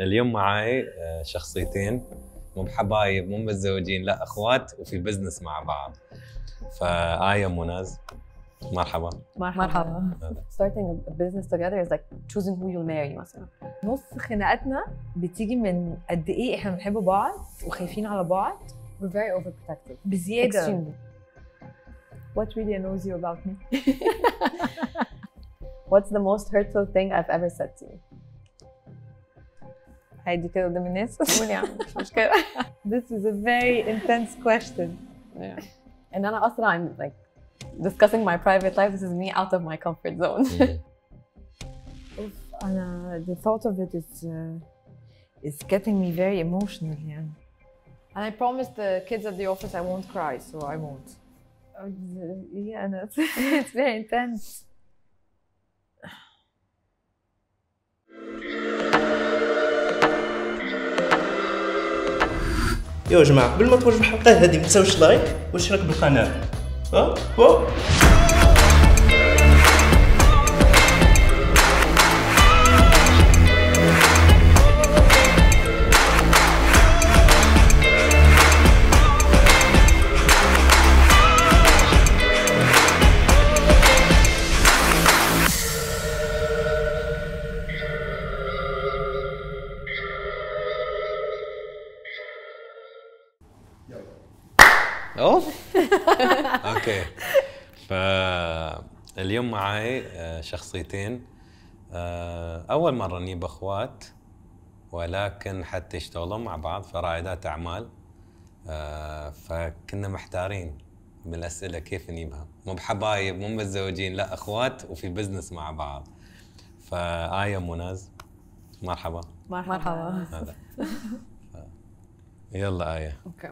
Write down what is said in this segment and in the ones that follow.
اليوم معاي شخصيتين مو بحبايب مو متزوجين لا اخوات وفي بزنس مع بعض فآية مناز مرحبا مرحبا starting a business together is like choosing who you'll marry مثلا نص خناقاتنا بتيجي من قد ايه احنا بنحب بعض وخايفين على بعض we're very overprotective بزياده Extremely. what really annoys you about me what's the most hurtful thing I've ever said to you This is a very intense question yeah. then also اصلا I'm like discussing my private life this is me out of my comfort zone the thought of it is uh, is getting me very emotional يعني And I promised the kids at the office I won't cry, so I won't. Oh, yeah, no, it's very intense. يا جماعه قبل ما تفرجوا الحلقه هذه ما تنساوش لايك واشتراك بالقناه ها أه؟ اليوم معاي آه، شخصيتين آه، اول مره نجيب اخوات ولكن حتى يشتغلون مع بعض فرائدات اعمال آه، فكنا محتارين بالاسئله كيف نجيبها مو بحبايب مو متزوجين لا اخوات وفي بزنس مع بعض فآية مناز مرحبا مرحبا, مرحبا. هذا. يلا آية اوكي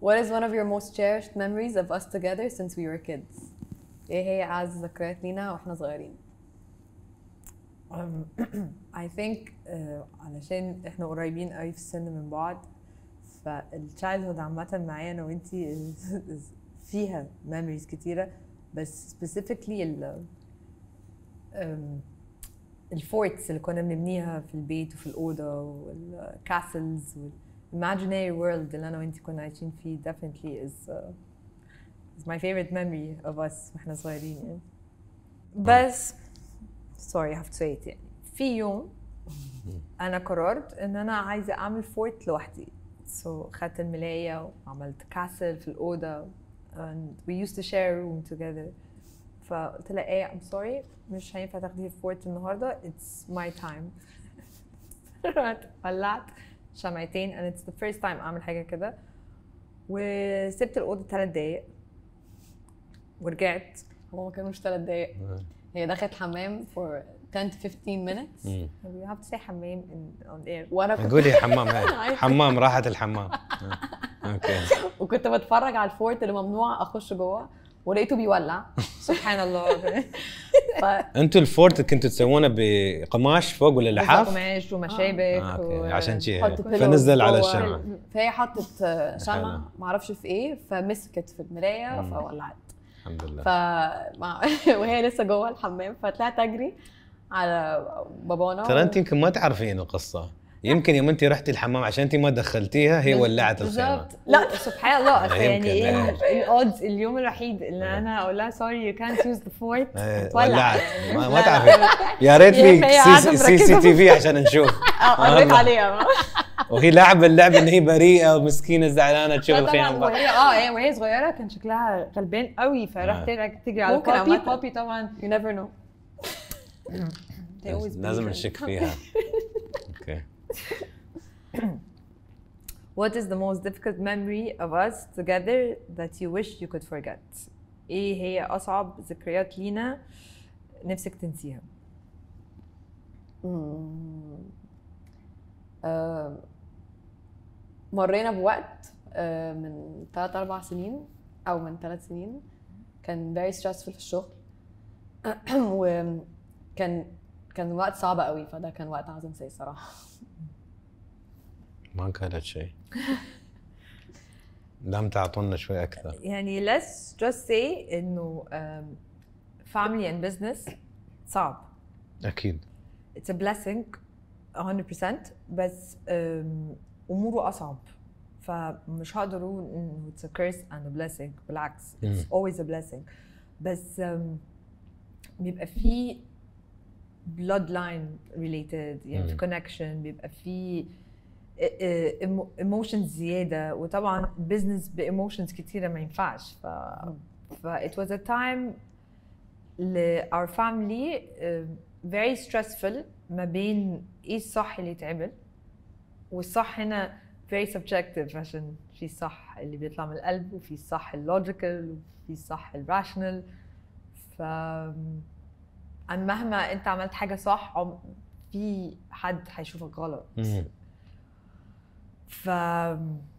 What is one of your most cherished memories of us together since we were kids? ايه هي اعز ذكريات لينا واحنا صغيرين؟ um, I think uh, علشان احنا قريبين قوي في السن من بعض فالتشايلد عامة معايا انا وانتي فيها memories كتيرة بس specifically ال الفورتس اللي كنا بنبنيها في البيت وفي الأوضة والكاسلز وال imaginary world اللي انا وانت كنا عايشين فيه definitely is uh, is my favorite memory of us واحنا صغيرين يعني بس sorry I have to say it يعني في يوم انا قررت ان انا عايزه اعمل فورت لوحدي سو so, خدت الملايه وعملت كاسل في الاوضه and we used to share a room together فقلت لها ايه I'm sorry مش هينفع تاخديه في فورت النهارده it's my time رحت ولعت شمعتين and it's the first time اعمل حاجه كده وسبت الاوضه ثلاث دقايق ورجعت هو ما كانوش ثلاث دقايق هي دخلت حمام for 10 to 15 minutes you have to say حمام in, on air وانا كنت قولي حمام حمام راحت الحمام آه. اوكي وكنت بتفرج على الفورت اللي ممنوع اخش جوه ولقيته بيولع سبحان الله ف... انتوا الفورت كنتوا تسوونه بقماش فوق ولا لحاف؟ قماش ومشابك آه. آه. عشان شيء فنزل على الشمع فهي حطت آه، شمع ما اعرفش في ايه فمسكت في المرايه فولعت الحمد لله ف وهي لسه جوه الحمام فطلعت اجري على بابانا ترى انت يمكن ما تعرفين القصه يمكن يوم انت رحتي الحمام عشان انت ما دخلتيها هي ولعت الخيمه بالظبط لا سبحان الله يعني ايه الاودز اليوم الوحيد ان انا اقول لها سوري يو كانت يوز ذا فورت ولعت ما تعرفي يا ريت في سي سي تي في عشان نشوف اه قريت آه، عليها وهي لعب اللعبه ان هي بريئه ومسكينه زعلانه تشوف الخيمه وهي اه يعني وهي صغيره كان شكلها غلبان قوي فراحت آه. تجري على البابي بابي طبعا يو نيفر نو لازم نشك فيها What is the most difficult memory of us together that you wish you could forget? ايه هي اصعب ذكريات لينا نفسك تنسيها؟ آه، آه، مرينا بوقت آه، من ثلاث اربع سنين او من ثلاث سنين كان very stressful في الشغل وكان كان وقت صعب قوي فده كان وقت عظيم زي الصراحه ما كانت شيء دام تعطونا شوي اكثر يعني let's just say انه family and business صعب اكيد it's a blessing 100% بس اموره اصعب فمش هقدر اقول انه it's a curse and a blessing بالعكس it's always a blessing بس بيبقى فيه بلود لاين ريليتد يعني في كونكشن بيبقى في ايموشنز آه، آه، زياده وطبعا بزنس بايموشنز كتيره ما ينفعش ف ف it was a time ل our family آه، very stressful ما بين ايه الصح اللي يتعمل والصح هنا very subjective عشان في صح اللي بيطلع من القلب وفي صح اللوجيكال وفي صح الراشنال ف عن مهما انت عملت حاجه صح عم في حد هيشوفك غلط ف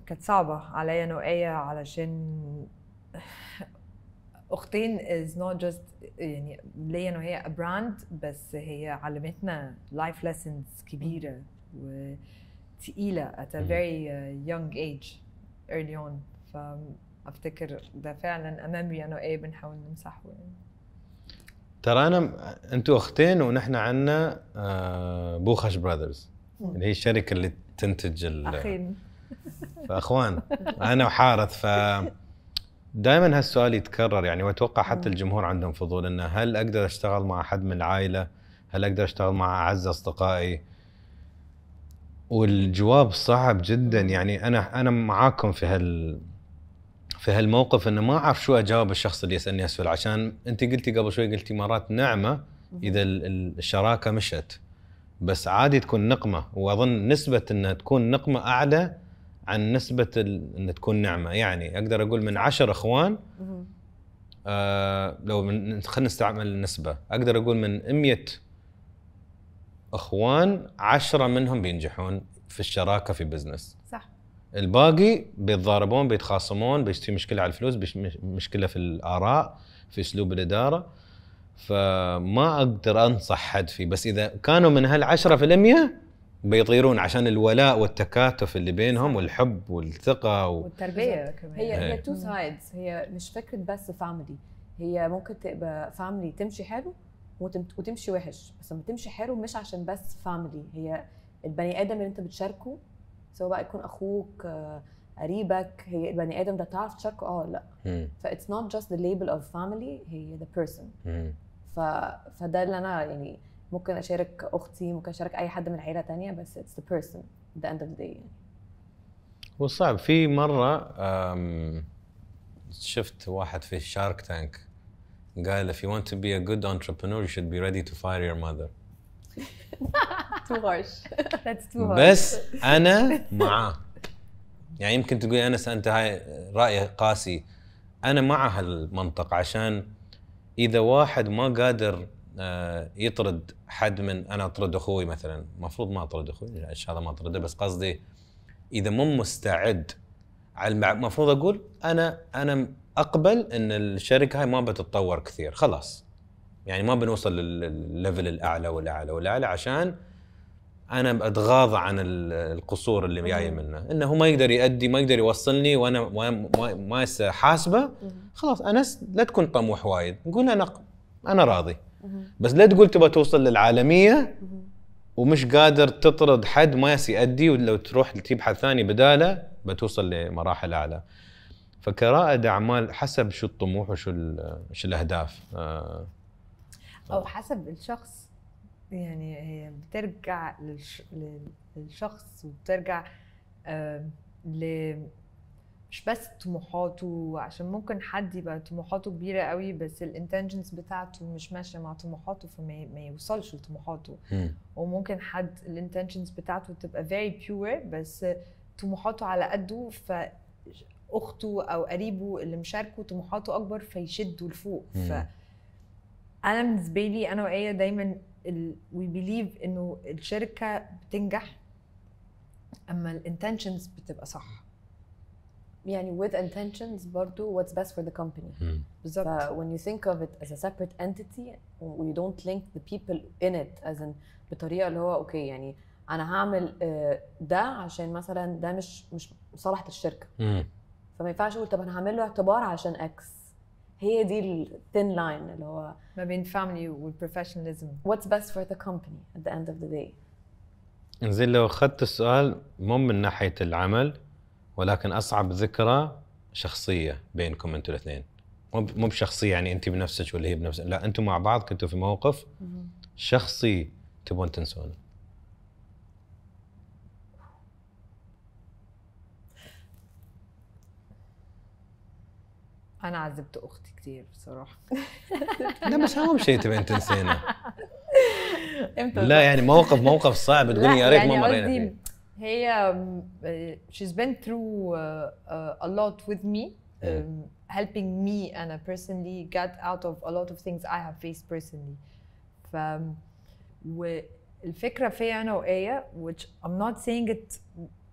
كانت صعبه عليا انا علشان اختين از نوت جاست يعني ليا انا وهي براند بس هي علمتنا لايف ليسنز كبيره وتقيله at a very آه، young age early on فافتكر ده فعلا امامي انا يعني وآية بنحاول نمسحه يعني ترى انا انتوا اختين ونحن عندنا آه، بوخش براذرز اللي هي الشركه اللي تنتج اخين فاخوان انا وحارث ف دائما هالسؤال يتكرر يعني واتوقع حتى الجمهور عندهم فضول انه هل اقدر اشتغل مع احد من العائله؟ هل اقدر اشتغل مع اعز اصدقائي؟ والجواب صعب جدا يعني انا انا معاكم في هال في هالموقف انه ما اعرف شو اجاوب الشخص اللي يسالني اسئله عشان انت قلتي قبل شوي قلتي مرات نعمه اذا الشراكه مشت بس عادي تكون نقمه واظن نسبه انها تكون نقمه اعلى عن نسبه ان تكون نعمه يعني اقدر اقول من عشر اخوان آه لو من خلينا نستعمل النسبه اقدر اقول من 100 اخوان عشرة منهم بينجحون في الشراكه في بزنس الباقي بيتضاربون بيتخاصمون في مشكله على الفلوس مشكله في الاراء في اسلوب الاداره فما اقدر انصح حد فيه بس اذا كانوا من هال 10% بيطيرون عشان الولاء والتكاتف اللي بينهم والحب والثقه و... والتربيه كمان هي هي تو سايدز هي مش فكره بس فاميلي هي ممكن تبقى فاميلي تمشي حلو وتمشي وحش بس لما تمشي حلو مش عشان بس فاميلي هي البني ادم اللي انت بتشاركه سواء بقى يكون اخوك قريبك هي البني ادم ده تعرف تشاركه اه لا ف اتس نوت جاست ذا ليبل اوف فاميلي هي ذا بيرسون ف فده اللي انا يعني ممكن اشارك اختي ممكن اشارك اي حد من عيله تانية بس اتس ذا بيرسون ذا اند اوف ذا يعني وصعب في مره شفت واحد في شارك تانك قال if you want to be a good entrepreneur you should be ready to fire your mother تو هارش بس انا معاه يعني يمكن تقول انس انت هاي راي قاسي انا مع هالمنطق عشان اذا واحد ما قادر آه، يطرد حد من انا اطرد اخوي مثلا المفروض ما اطرد اخوي ان شاء الله ما اطرده بس قصدي اذا مو مستعد على المفروض اقول انا انا اقبل ان الشركه هاي ما بتتطور كثير خلاص يعني ما بنوصل للليفل الاعلى والاعلى والاعلى عشان انا بتغاضى عن القصور اللي جايه منه انه هو ما يقدر يؤدي ما يقدر يوصلني وانا ما ما حاسبه خلاص انس لا تكون طموح وايد نقول انا انا راضي بس لا تقول تبغى توصل للعالميه ومش قادر تطرد حد ما يأدي ولو تروح تبحث ثاني بداله بتوصل لمراحل اعلى فكرائد اعمال حسب شو الطموح وشو شو الاهداف آه. او حسب الشخص يعني هي آه، بترجع للش... للشخص وبترجع ل مش بس طموحاته عشان ممكن حد يبقى طموحاته كبيره قوي بس الانتنجنز بتاعته مش ماشيه مع طموحاته فما يوصلش لطموحاته وممكن حد الانتنجنز بتاعته تبقى فيري بيور بس طموحاته على قده ف اخته او قريبه اللي مشاركه طموحاته اكبر فيشدوا لفوق ف انا بالنسبه لي انا وايه دايما وي بليف انه الشركه بتنجح اما الانتنشنز بتبقى صح يعني with intentions برضو what's best for the company بالظبط when you think of it as a separate entity you don't link the people in it as in بطريقه اللي هو اوكي يعني انا هعمل آه، ده عشان مثلا ده مش مش صالحه الشركه فما ينفعش اقول طب انا هعمل له اعتبار عشان اكس هي دي الثين لاين اللي هو ما بين فاميلي والبروفيشناليزم واتس بيست فور ذا كومباني ات ذا اند اوف ذا داي زين لو اخذت السؤال مو من ناحيه العمل ولكن اصعب ذكرى شخصيه بينكم انتم الاثنين مو مو بشخصيه يعني انت بنفسك ولا هي بنفسك لا انتم مع بعض كنتوا في موقف شخصي تبون تنسونه انا عذبت اختي كتير بصراحه لا بس هو مش تبقى انت انسانه لا يعني موقف موقف صعب تقولي يا ريت ما مرينا هي she's been through uh, uh, a lot with me um, helping me and I personally get out of a lot of things I have faced personally ف والفكره فيا انا وآية which I'm not saying it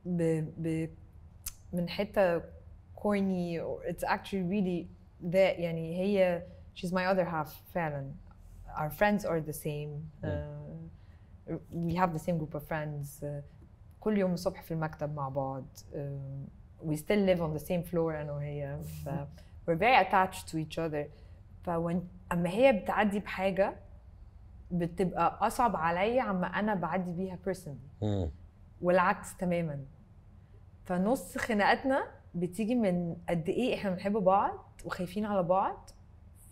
ب, ب من حته corny or it's actually really that يعني هي she's my other half فعلا our friends are the same uh, we have the same group of friends uh, كل يوم الصبح في المكتب مع بعض uh, we still live on the same floor انا وهي ف we're very attached to each other ف when اما هي بتعدي بحاجه بتبقى اصعب عليا عما انا بعدي بيها personally والعكس تماما فنص خناقاتنا بتيجي من قد ايه احنا بنحب بعض وخايفين على بعض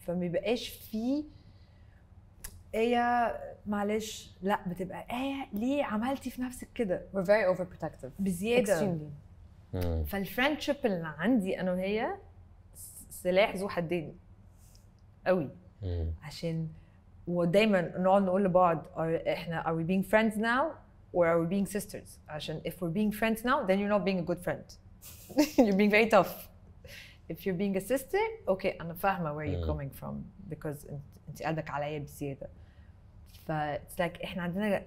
فما بيبقاش فيه ايه معلش لا بتبقى ايه ليه عملتي في نفسك كده we're very overprotective بزياده extremely فالفريندشيب اللي عندي انا وهي سلاح ذو حدين قوي مم. عشان ودايما نقعد نقول لبعض احنا are we being friends now or are we being sisters عشان if we're being friends now then you're not being a good friend you're being very tough if you're being a sister okay انا فاهمه where you're mm. coming from because انت قلبك عليا بزياده ف it's like احنا عندنا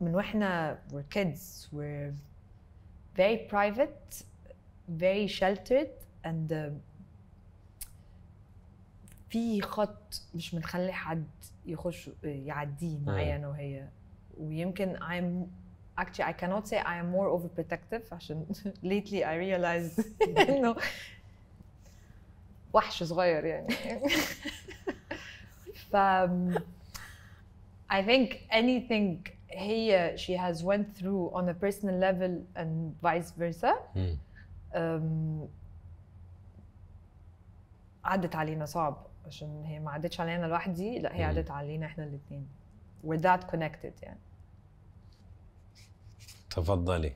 من واحنا we're kids we're very private very sheltered and uh, في خط مش بنخلي حد يخش يعديه mm. معايا انا وهي ويمكن I'm actually I cannot say I am more overprotective عشان lately I realized انه وحش صغير يعني ف I think anything هي she has went through on a personal level and vice versa um, عدت علينا صعب عشان هي ما عدتش علينا لوحدي لا هي عدت علينا احنا الاثنين we're that connected يعني تفضلي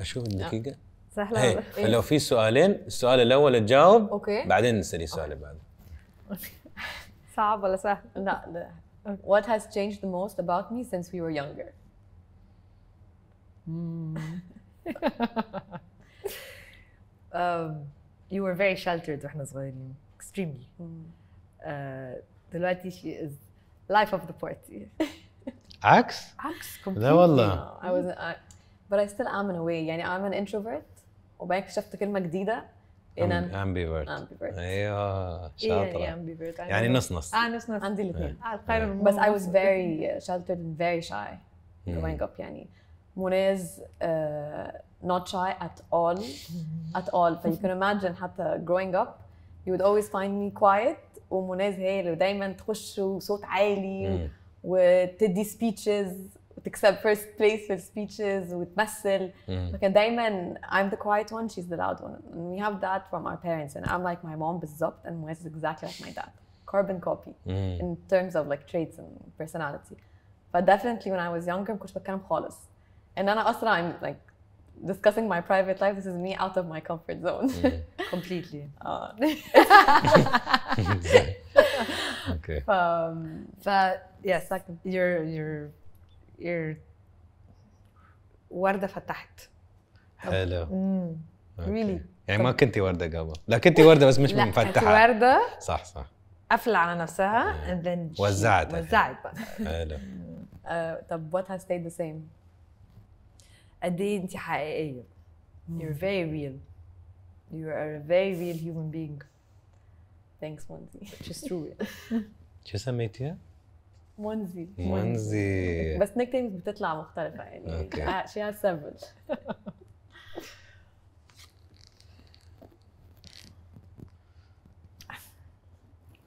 اشوف الدقيقه سهله هي. فلو في سؤالين السؤال الاول تجاوب اوكي بعدين نسالي السؤال اللي بعده صعب ولا سهل؟ لا What has changed the most about me since we were younger؟ you were very sheltered واحنا صغيرين extremely دلوقتي she is life of the party عكس؟ عكس لا والله I was but I still am in a way يعني I'm an introvert وبعدين اكتشفت كلمه جديده ان إيه، ام بي بيرت ايوه شاطره يعني, يعني نص نص اه نص نص عندي الاثنين بس اي واز فيري شيلترد اند فيري شاي جروينج اب يعني مونيز نوت شاي ات اول ات اول فيو كان ايماجن حتى جروينج اب يو وود اولويز فايند مي كوايت ومونيز هي اللي دايما تخش وصوت عالي وتدي سبيتشز بتكسب فيرست بليس في السبيتشز وتمثل فكان دايما I'm the quiet one she's the loud one and we have that from our parents and I'm like my mom بالظبط and Muaz is exactly like my dad carbon copy mm. in terms of like traits and personality but definitely when I was younger ما كنتش بتكلم خالص and أنا أصلا I'm like discussing my private life this is me out of my comfort zone mm. completely uh. okay um, but yes like you're you're. ورده فتحت حلو ريلي يعني ما كنتي ورده قبل لا كنتي ورده بس مش مفتحه لا ورده صح صح قفل على نفسها آه. and then وزعت وزعت حلو آه، طب what has stayed the same؟ قد ايه انت حقيقيه you're very real you are a very real human being thanks Monty she's true شو سميتيها؟ مونزي مونزي بس نيك تيمز بتطلع مختلفة يعني اوكي شي هاز سيفرال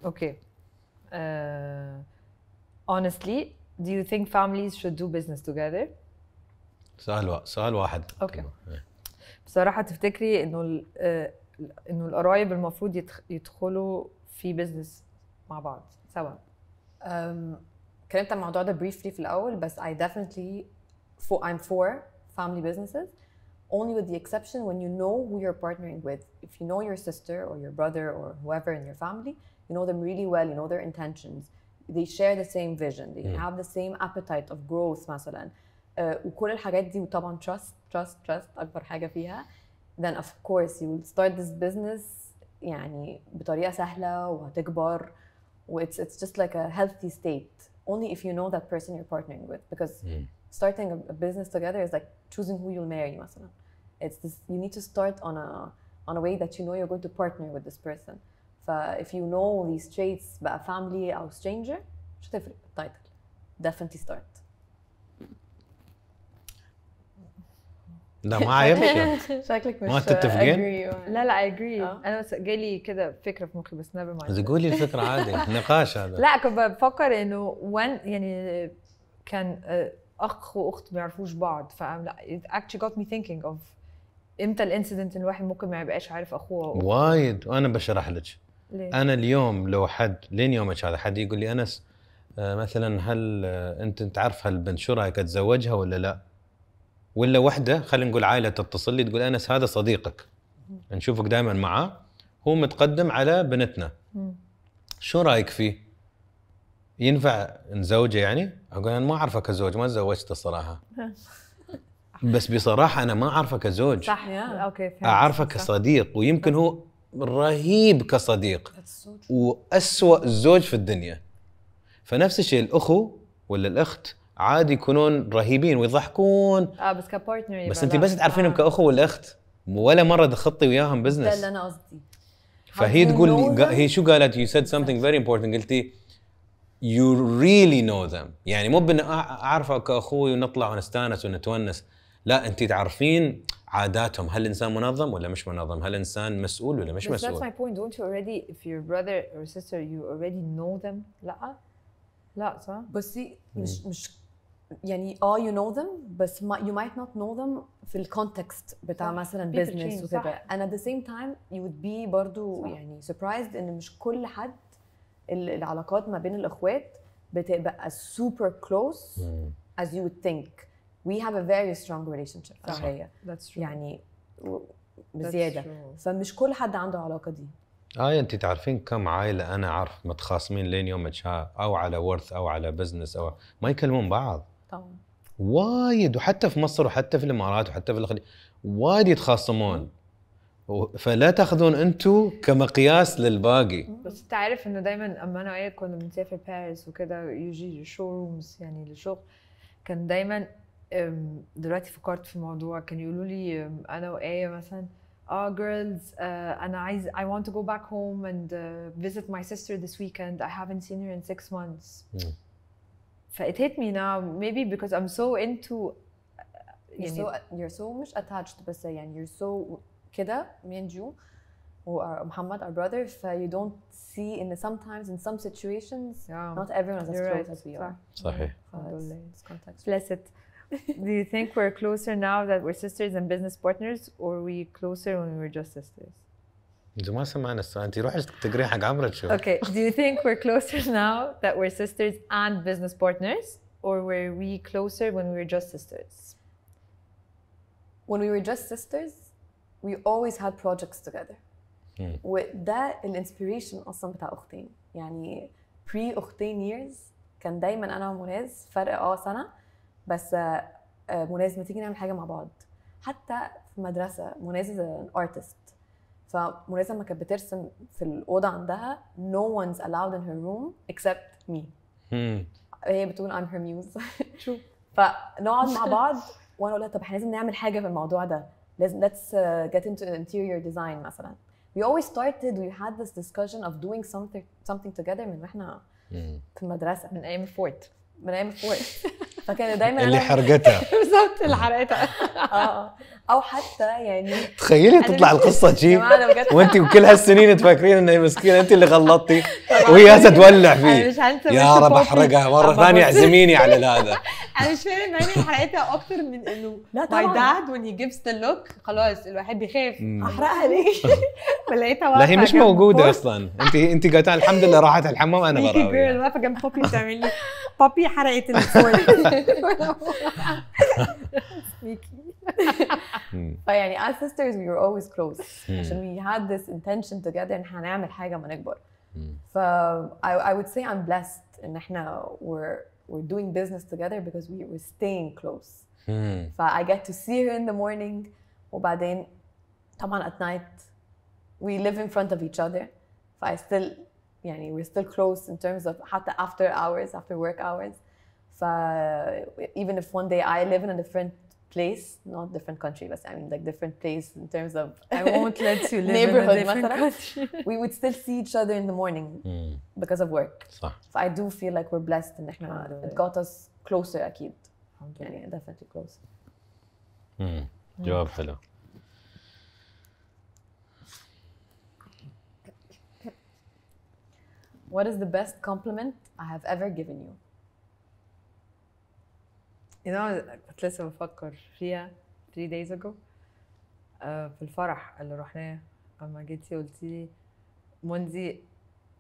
اوكي honestly do you think families should do business together سؤال وا... سؤال واحد اوكي إيه. بصراحه تفتكري انه آه، انه القرايب المفروض يدخلوا في بزنس مع بعض سوا I عن الموضوع ده briefly في الاول بس I definitely for I'm for family businesses only with the exception when you know who you're partnering with. If you know your sister or your brother or whoever in your family, you know them really well, you know their intentions. They share the same vision, they mm. have the same appetite of growth مثلا. Uh, وكل الحاجات دي وطبعا trust trust trust اكبر حاجه فيها then of course you will start this business يعني بطريقه سهله وهتكبر و it's, it's just like a healthy state only if you know that person you're partnering with because mm. starting a, a, business together is like choosing who you'll marry مثلا. it's this you need to start on a on a way that you know you're going to partner with this person if you know these traits a family or stranger definitely start ده ما عايبك شكلك مش ما تتفقين يعني. لا لا اي اجري آه. انا بس جالي كده فكره في مخي بس نبي مايند قولي الفكره عادي نقاش هذا لا كنت بفكر انه وين يعني كان آه، اخ واخت ما يعرفوش بعض ف it actually got me thinking of امتى الانسيدنت ان الواحد ممكن ما يبقاش عارف اخوه وايد وانا بشرح لك ليه؟ انا اليوم لو حد لين يومك هذا حد يقول لي انس آه، مثلا هل انت تعرف هالبنت شو رايك اتزوجها ولا لا؟ ولا وحده خلينا نقول عائله تتصل لي تقول انس هذا صديقك نشوفك دائما معاه هو متقدم على بنتنا شو رايك فيه؟ ينفع نزوجه يعني؟ اقول انا ما اعرفه كزوج ما تزوجته الصراحه بس بصراحه انا ما اعرفه كزوج صح اوكي اعرفه كصديق ويمكن هو رهيب كصديق واسوأ زوج في الدنيا فنفس الشيء الاخو ولا الاخت عادي يكونون رهيبين ويضحكون اه بس كبارتنر بس انت بس تعرفينهم آه. كاخو والاخت ولا مره دخلتي وياهم بزنس لا اللي انا قصدي فهي تقول هي شو قالت يو سيد سمثينج فيري امبورتنت قلتي يو ريلي نو ذم يعني مو بان اعرفه كاخوي ونطلع ونستانس ونتونس لا انت تعرفين عاداتهم هل الانسان منظم ولا مش منظم هل الانسان مسؤول ولا مش مسؤول that's my point don't you already if your brother or sister you already know them لا لا صح بس مش مش يعني اه يو نو ذم بس يو مايت نوت نو ذم في الكونتكست بتاع صح. مثلا بزنس وكده انا ذا سيم تايم يو وود بي برضو صح. يعني سربرايزد ان مش كل حد العلاقات ما بين الاخوات بتبقى سوبر كلوز يو وود ثينك وي هاف ا فيري سترونج ريليشن شيب صحيح That's true. يعني بزياده فمش كل حد عنده العلاقه دي اه يعني انت تعرفين كم عائله انا عارف متخاصمين لين يوم او على ورث او على بزنس او ما يكلمون بعض وايد وحتى في مصر وحتى في الامارات وحتى في الخليج وايد يتخاصمون فلا تاخذون انتم كمقياس للباقي بس انت عارف انه دايما اما انا وياك كنا بنسافر باريس وكده يجي شو رومز يعني للشغل كان دايما دلوقتي فكرت في الموضوع كان يقولوا لي انا وآية مثلا اه جيرلز آه، انا عايز اي ونت تو جو باك هوم اند فيزيت ماي سيستر ذس ويكند اي هافنت سين هير ان 6 مانثس it hit me now maybe because I'm so into uh, you're so you're so مش attached بس يعني you're so كده me and you or Muhammad our brother ف you don't see in sometimes in some situations yeah. not everyone is as close right. as we are صحيح blessed do you think we're closer now that we're sisters and business partners or we closer when we were just sisters انت ما سمعنا السؤال انت روحي تقري حق عمرو تشوف اوكي do you think we're closer now that we're sisters and business partners or were we closer when we were just sisters when we were just sisters we always had projects together وده hmm. الانسبيريشن اصلا بتاع اختين يعني بري اختين ييرز كان دايما انا ومناز فرق اه سنه بس آه، مناز ما تيجي نعمل حاجه مع بعض حتى في المدرسه مناز از ان ارتست فمنى لما كانت بترسم في الاوضه عندها no one's allowed in her room except me هي بتقول I'm her muse شو فنقعد مع بعض وانا اقول لها طب احنا لازم نعمل حاجه في الموضوع ده لازم let's uh, get into interior design مثلا we always started we had this discussion of doing something something together من واحنا في المدرسه من ايام الفورت بنام فوق فكان دايما اللي حرقتها بالظبط اللي آه. حرقتها اه او حتى يعني تخيلي تطلع القصه دي وانت وكل هالسنين تفكرين انها مسكينه انت اللي غلطتي وهي هسه تولع فيه يا رب احرقها مره ثانيه اعزميني على هذا انا مش فاهم يعني حرقتها اكثر من انه لا طبعا ماي داد وين هي جيفز ذا لوك خلاص الواحد بيخاف احرقها ليه؟ فلقيتها واقفه لا هي مش موجوده اصلا انت انت قاعده الحمد لله راحت الحمام انا براوي واقفه جنب بابي بتعمل لي بابي حرقت فيعني as sisters we were always close hmm. عشان we had this intention together ان هنعمل حاجه ما نكبر hmm. ف I, I would say I'm blessed ان احنا we're we're doing business together because we were staying close hmm. ف I get to see her in the morning وبعدين طبعا at night we live in front of each other ف I still يعني we're still close in terms of حتى after hours after work hours uh, even if one day I live in a different place, not different country, but I mean like different place in terms of I won't let you live neighborhood, in a different country. we would still see each other in the morning mm. because of work. So I do feel like we're blessed in and it got us closer, Akid. يعني definitely closer. Mm. جواب حلو. What is the best compliment I have ever given you? you know كنت لسه بفكر فيها 3 days ago uh, في الفرح اللي رحناه لما جيتي قلتي لي منزي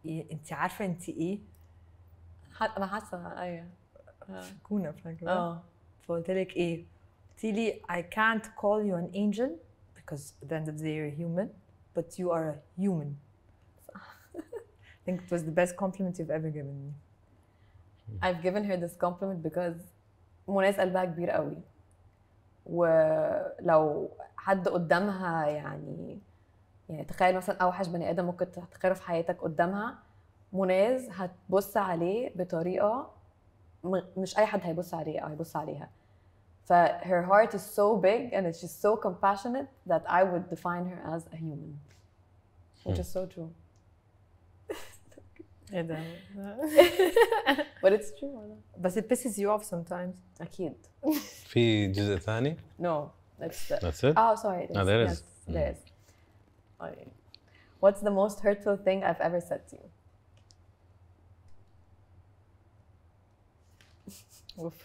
انت عارفه انت ايه؟ انا حاسه ايوه كونه فاكره اه فقلت لك ايه؟ قلتي لي I can't call you an angel because at the end of the day you're human but you are a human I think it was the best compliment you've ever given me. I've given her this compliment because وناس قلبها كبير قوي ولو حد قدامها يعني يعني تخيل مثلا اوحش بني ادم ممكن تختاره في حياتك قدامها مناز هتبص عليه بطريقه مش اي حد هيبص عليه او هيبص عليها ف her heart is so big and she's so compassionate that I would define her as a human which is so true but it's true بس it pisses you off sometimes اكيد في جزء ثاني؟ No that's the That's it? Oh sorry oh, there is. No, there is. Yes, mm. there is. I what's the most hurtful thing I've ever said to you? Oof.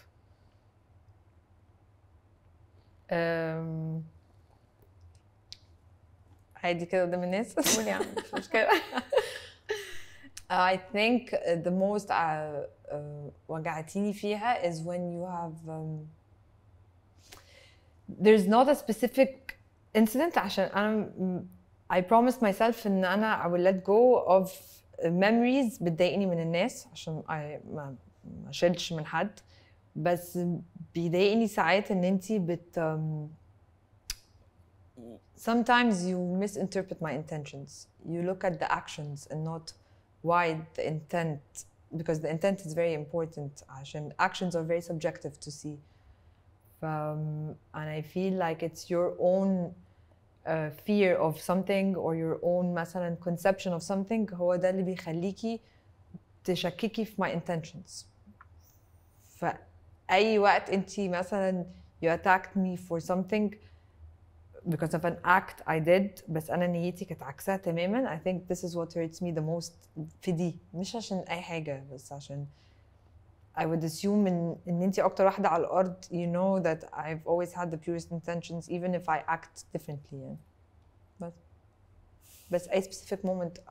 Um, عادي كده قدام الناس قول يا عم مش مشكلة I think uh, the most uh, uh, is when you have um, there's not a specific incident I promised myself إن I will let go of memories بتضايقني من الناس عشان I ما ما شيلش من حد بس بيضايقني ساعات إن أنت بت um, sometimes you misinterpret my intentions you look at the actions and not why the intent because the intent is very important عشان actions are very subjective to see um, and I feel like it's your own uh, fear of something or your own مثلا conception of something هو ده اللي بيخليكي تشككي في my intentions فأي وقت انت مثلا you attacked me for something because of an act I did بس انا نيتي كانت عكسها تماما I think this is what hurts me the most في دي مش عشان اي حاجة. بس عشان I would assume ان ان انت اكتر واحده على الارض you know that I've always had the purest intentions even if I act differently But بس بس اي specific moment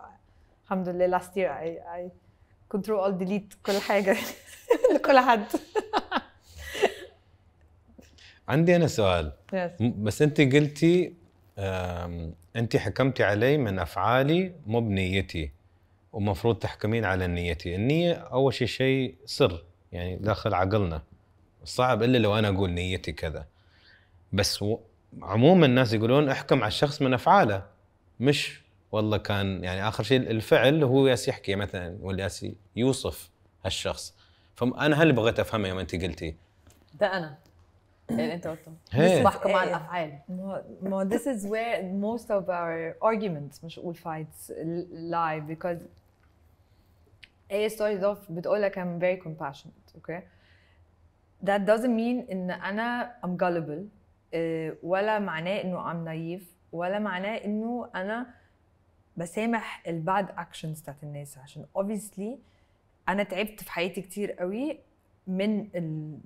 الحمد لله last year I I control all delete كل حاجة لكل حد عندي انا سؤال yes. بس انت قلتي انت حكمتي علي من افعالي مو بنيتي ومفروض تحكمين على نيتي النيه اول شيء شيء سر يعني داخل عقلنا صعب الا لو انا اقول نيتي كذا بس عموما الناس يقولون احكم على الشخص من افعاله مش والله كان يعني اخر شيء الفعل هو ياس يحكي مثلا ولا ياس يوصف هالشخص فانا هل بغيت افهمه يوم انت قلتي ده انا اللي انت قلته بحكم الافعال ما this is where most of our arguments مش اقول fights lie because A started off بتقول لك I'm very compassionate okay that doesn't mean ان انا I'm gullible ولا معناه انه I'm naive ولا معناه انه انا بسامح الباد اكشنز بتاعت الناس عشان obviously انا تعبت في حياتي كتير قوي من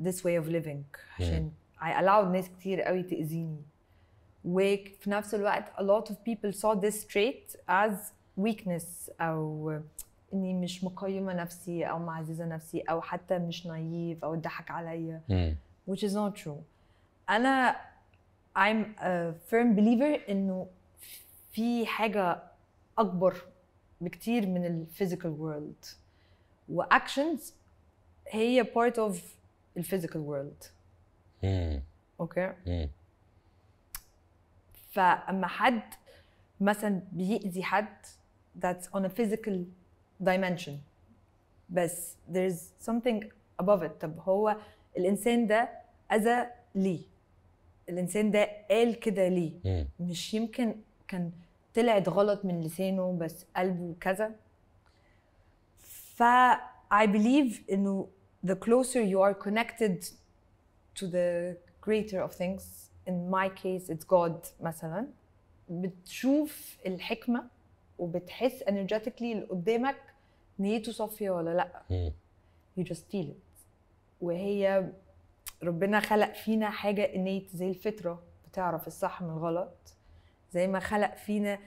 this way of living عشان allowed ناس كتير قوي تاذيني وفي نفس الوقت a lot of people saw this trait as weakness او اني مش مقيمه نفسي او معززه نفسي او حتى مش نايف او اتضحك عليا which is not true انا I'm a firm believer انه في حاجه اكبر بكتير من الفيزيكال وورلد واكشنز هي بارت اوف الفيزيكال وورلد مم. اوكي مم. فاما حد مثلا بيأذي حد that's on a physical dimension بس there's something above it طب هو الانسان ده اذى ليه الانسان ده قال كده ليه مم. مش يمكن كان طلعت غلط من لسانه بس قلبه كذا ف I believe انه the closer you are connected to the creator of things in my case it's God مثلا بتشوف الحكمه وبتحس energetically اللي قدامك نيته صافيه ولا لا you just feel it وهي ربنا خلق فينا حاجه innate زي الفطره بتعرف الصح من الغلط زي ما خلق فينا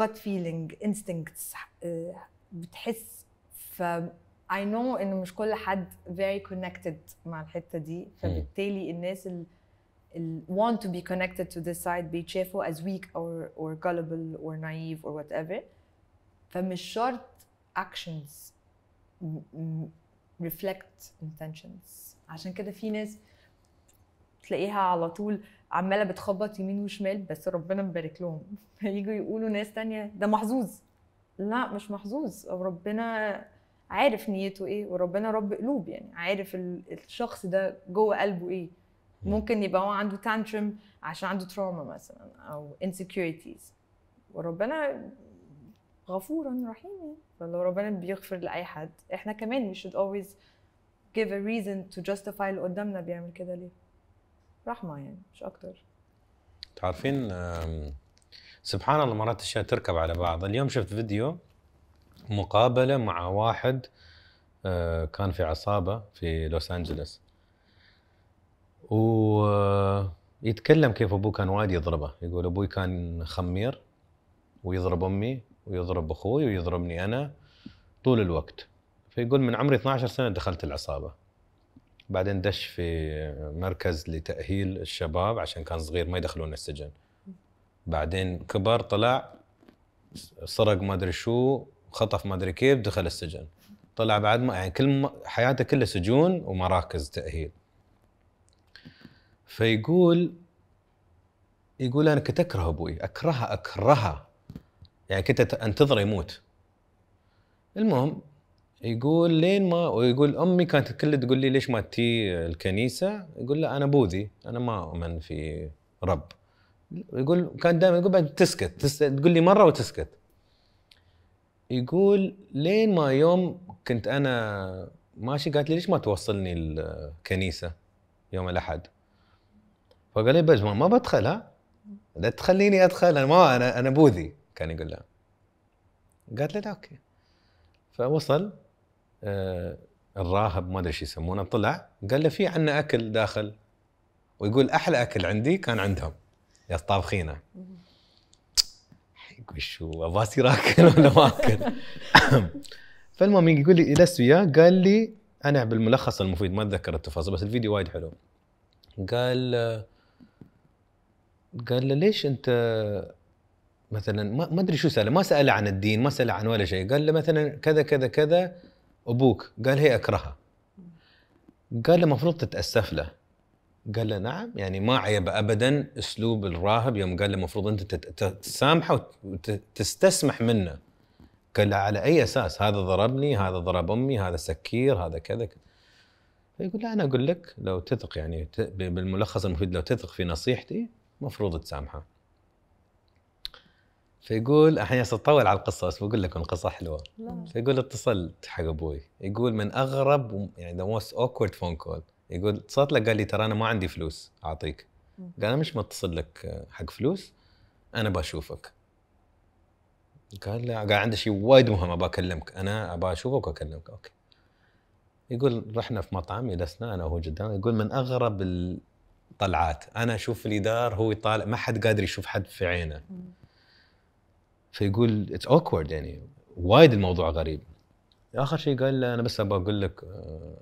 gut feeling instincts آه، بتحس ف اي نو ان مش كل حد very connected مع الحته دي فبالتالي الناس اللي want to be connected to this side بيتشافوا as weak or or gullible or naive or whatever فمش شرط actions reflect intentions عشان كده في ناس تلاقيها على طول عماله بتخبط يمين وشمال بس ربنا مبارك لهم فيجوا يقولوا ناس تانية ده محظوظ لا مش محظوظ ربنا عارف نيته ايه وربنا رب قلوب يعني عارف الشخص ده جوه قلبه ايه ممكن يبقى هو عنده تانترم عشان عنده تروما مثلا او انسكيورتيز وربنا غفورا رحيما يعني. فلو ربنا بيغفر لاي حد احنا كمان we should always give a reason to justify اللي قدامنا بيعمل كده ليه رحمه يعني مش اكتر تعرفين سبحان الله مرات الاشياء تركب على بعض اليوم شفت فيديو مقابله مع واحد آه، كان في عصابه في لوس انجلوس ويتكلم آه، كيف ابوه كان وايد يضربه يقول ابوي كان خمير ويضرب امي ويضرب اخوي ويضربني انا طول الوقت فيقول من عمري 12 سنه دخلت العصابه بعدين دش في مركز لتاهيل الشباب عشان كان صغير ما يدخلونه السجن بعدين كبر طلع سرق ما ادري شو خطف ما ادري كيف دخل السجن طلع بعد ما يعني كل حياته كلها سجون ومراكز تاهيل فيقول يقول انا كنت اكره ابوي اكرهه اكرهه يعني كنت انتظره يموت المهم يقول لين ما ويقول امي كانت كل تقول لي ليش ما تي الكنيسه؟ يقول لا انا بوذي انا ما اؤمن في رب. يقول كان دائما يقول بعد تسكت تقول لي مره وتسكت. يقول لين ما يوم كنت انا ماشي قالت لي ليش ما توصلني الكنيسه يوم الاحد فقال لي بس ما بدخل ها؟ لا تخليني ادخل انا ما انا انا بوذي كان يقول لها قالت له اوكي فوصل آه الراهب ما ادري ايش يسمونه طلع قال له في عندنا اكل داخل ويقول احلى اكل عندي كان عندهم يا طابخينه وش وابغى اصير اكل ولا ما اكل فالمهم يقول لي جلست وياه قال لي انا بالملخص المفيد ما اتذكر التفاصيل بس الفيديو وايد حلو قال قال له ليش انت مثلا ما ادري شو ساله ما ساله عن الدين ما ساله عن ولا شيء قال له مثلا كذا كذا كذا ابوك قال هي اكرهها قال له المفروض تتاسف له قال له نعم يعني ما عيب ابدا اسلوب الراهب يوم قال له المفروض انت تسامحه وتستسمح منه قال له على اي اساس هذا ضربني هذا ضرب امي هذا سكير هذا كذا فيقول له انا اقول لك لو تثق يعني بالملخص المفيد لو تثق في نصيحتي المفروض تسامحه فيقول الحين تطول على القصه بس بقول لكم القصه حلوه فيقول اتصلت حق ابوي يقول من اغرب يعني ذا موست اوكورد فون كول يقول اتصلت لك قال لي ترى انا ما عندي فلوس اعطيك قال انا مش متصل لك حق فلوس انا بشوفك قال لا قال عندي شيء وايد مهم ابى اكلمك انا ابى اشوفك واكلمك اوكي يقول رحنا في مطعم جلسنا انا وهو قدام يقول من اغرب الطلعات انا اشوف الادار هو يطالع ما حد قادر يشوف حد في عينه فيقول اتس اوكورد يعني وايد الموضوع غريب اخر شيء قال انا بس ابى اقول لك آه،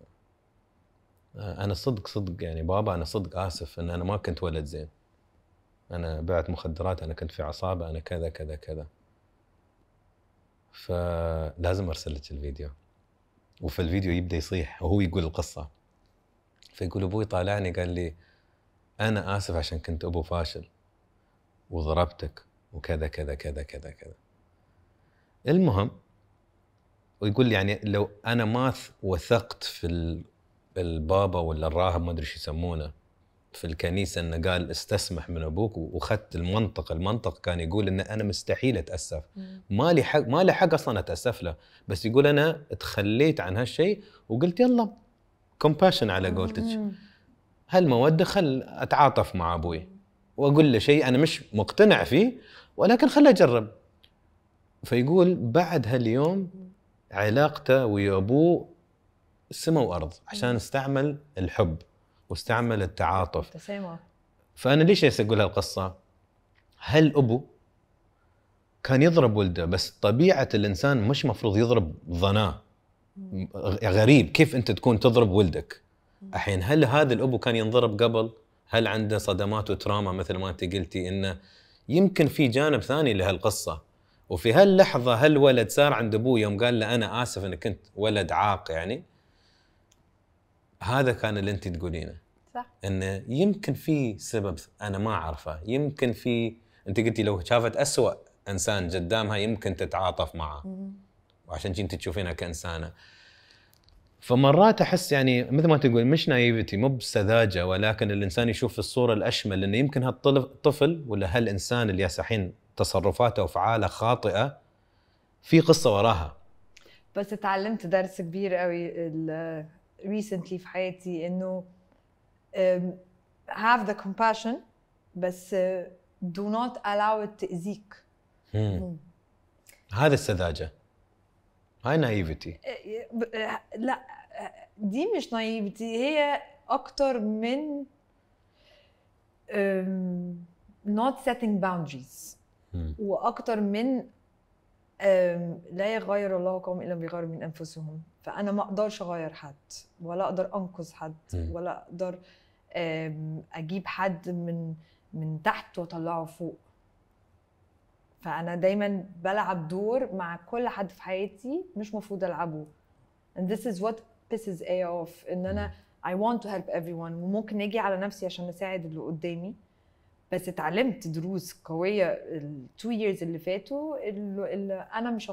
آه، انا صدق صدق يعني بابا انا صدق اسف ان انا ما كنت ولد زين انا بعت مخدرات انا كنت في عصابه انا كذا كذا كذا فلازم ارسل لك الفيديو وفي الفيديو يبدا يصيح وهو يقول القصه فيقول ابوي طالعني قال لي انا اسف عشان كنت ابو فاشل وضربتك وكذا كذا كذا كذا كذا المهم ويقول لي يعني لو انا ما وثقت في البابا ولا الراهب ما ادري شو يسمونه في الكنيسه انه قال استسمح من ابوك واخذت المنطق، المنطق كان يقول ان انا مستحيل اتاسف، ما لي حق ما لي حق اصلا اتاسف له، بس يقول انا تخليت عن هالشيء وقلت يلا كومباشن على قولتك هالموده خل اتعاطف مع ابوي واقول له شيء انا مش مقتنع فيه ولكن خل اجرب. فيقول بعد هاليوم علاقته ويا ابوه السماء وارض أيوة. عشان استعمل الحب واستعمل التعاطف فانا ليش اقول هالقصه؟ هل ابو كان يضرب ولده بس طبيعه الانسان مش مفروض يضرب ظناه غريب كيف انت تكون تضرب ولدك؟ الحين هل هذا الابو كان ينضرب قبل؟ هل عنده صدمات وتراما مثل ما انت قلتي انه يمكن في جانب ثاني لهالقصه وفي هاللحظه هالولد صار عند ابوه يوم قال له انا اسف انك كنت ولد عاق يعني هذا كان اللي انت تقولينه صح انه يمكن في سبب انا ما اعرفه يمكن في انت قلتي لو شافت اسوأ انسان قدامها يمكن تتعاطف معه وعشان انت تشوفينها كانسانه فمرات احس يعني مثل ما تقول مش نايفتي مو بسذاجه ولكن الانسان يشوف الصوره الاشمل انه يمكن هالطفل ولا هالانسان اللي الحين تصرفاته وافعاله خاطئه في قصه وراها بس تعلمت درس كبير قوي ريسنتلي في حياتي انه هاف ذا كومباشن بس دو نوت الاو ات تأذيك هذا السذاجة هاي نايفتي uh, uh, لا uh, دي مش نايفتي هي أكتر من um, not setting boundaries hmm. وأكتر من um, لا يغير الله قوم إلا بغير من أنفسهم فانا ما اقدرش اغير حد ولا اقدر انقذ حد ولا اقدر اجيب حد من من تحت واطلعه فوق فانا دايما بلعب دور مع كل حد في حياتي مش مفروض العبه and this is what pisses A off ان انا I want to help everyone وممكن اجي على نفسي عشان اساعد اللي قدامي بس اتعلمت دروس قويه التو ييرز اللي فاتوا اللي, انا مش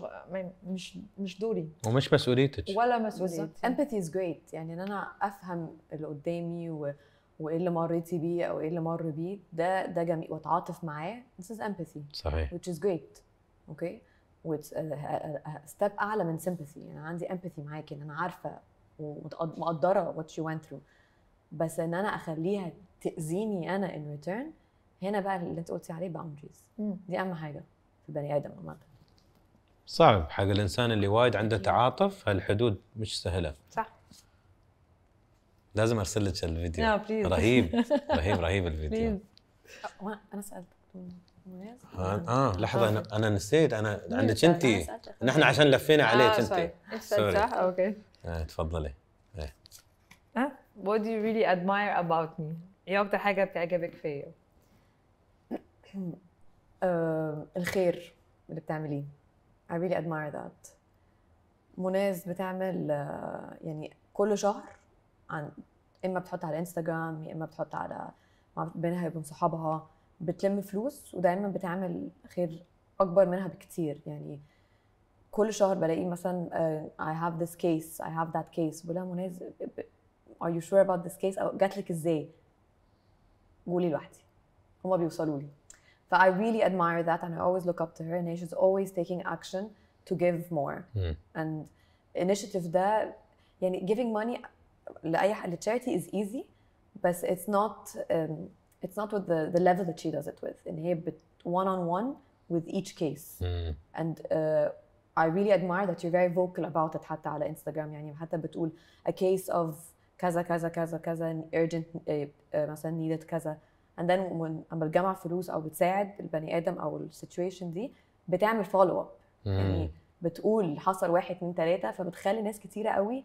مش مش دوري ومش مسؤوليتك ولا مسؤوليتي امباثي از جريت يعني ان انا افهم اللي قدامي و... وايه اللي مريتي بيه او ايه اللي مر بيه ده ده جميل واتعاطف معاه ذس از امباثي صحيح which is great اوكي which ستيب اعلى من sympathy يعني انا عندي امباثي معاكي ان انا عارفه ومقدره what she went through بس ان انا اخليها تاذيني انا in return هنا بقى اللي انت قلتي عليه باوندريز دي اهم حاجه في البني ادم عموما صعب حق الانسان اللي وايد عنده تعاطف هالحدود مش سهله صح لازم ارسل لك الفيديو رهيب رهيب رهيب الفيديو أه، انا سالتك آه, لحظه انا انا نسيت انا عندك انت نحن عشان لفينا آه، عليك انت سوري اوكي تفضلي إيه. What do you really admire about me؟ ايه اكتر حاجه بتعجبك فيا؟ آه الخير اللي بتعمليه I really admire that مناز بتعمل آه يعني كل شهر عن اما بتحط على انستغرام يا اما بتحط على مع بينها وبين صحابها بتلم فلوس ودايما بتعمل خير اكبر منها بكتير يعني كل شهر بلاقي مثلا uh, I have this case I have that case بقول لها مناز are you sure about this case او جات لك ازاي قولي لوحدي هما بيوصلوا لي But I really admire that, and I always look up to her. And she's always taking action to give more. Mm. And initiative there. يعني giving money لأي charity is easy, but it's not um, it's not with the, the level that she does it with. In here, but one on one with each case. Mm. And uh, I really admire that you're very vocal about it حتى على Instagram. يعني حتى بتقول a case of كذا كذا كذا كذا urgent uh, uh, مثلا needed كذا اند ذن اما بتجمع فلوس او بتساعد البني ادم او السيتويشن دي بتعمل فولو اب يعني بتقول حصل واحد اتنين تلاته فبتخلي ناس كتيره قوي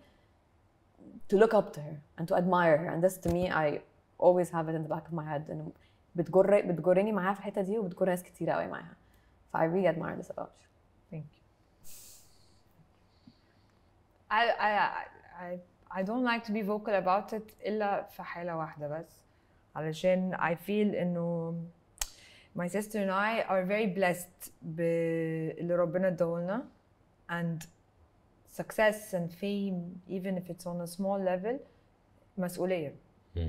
to look up to her and to admire her and this to me I always have it in the back of my head انه بتجر بتجرني معاها في الحته دي وبتجر ناس كتيره قوي معاها ف I really admire this about you thank you I I I I don't like to be vocal about it الا في حاله واحده بس علشان I feel انه my sister and I are very blessed باللي ربنا اداهولنا and success and fame even if it's on a small level مسؤولية. Mm.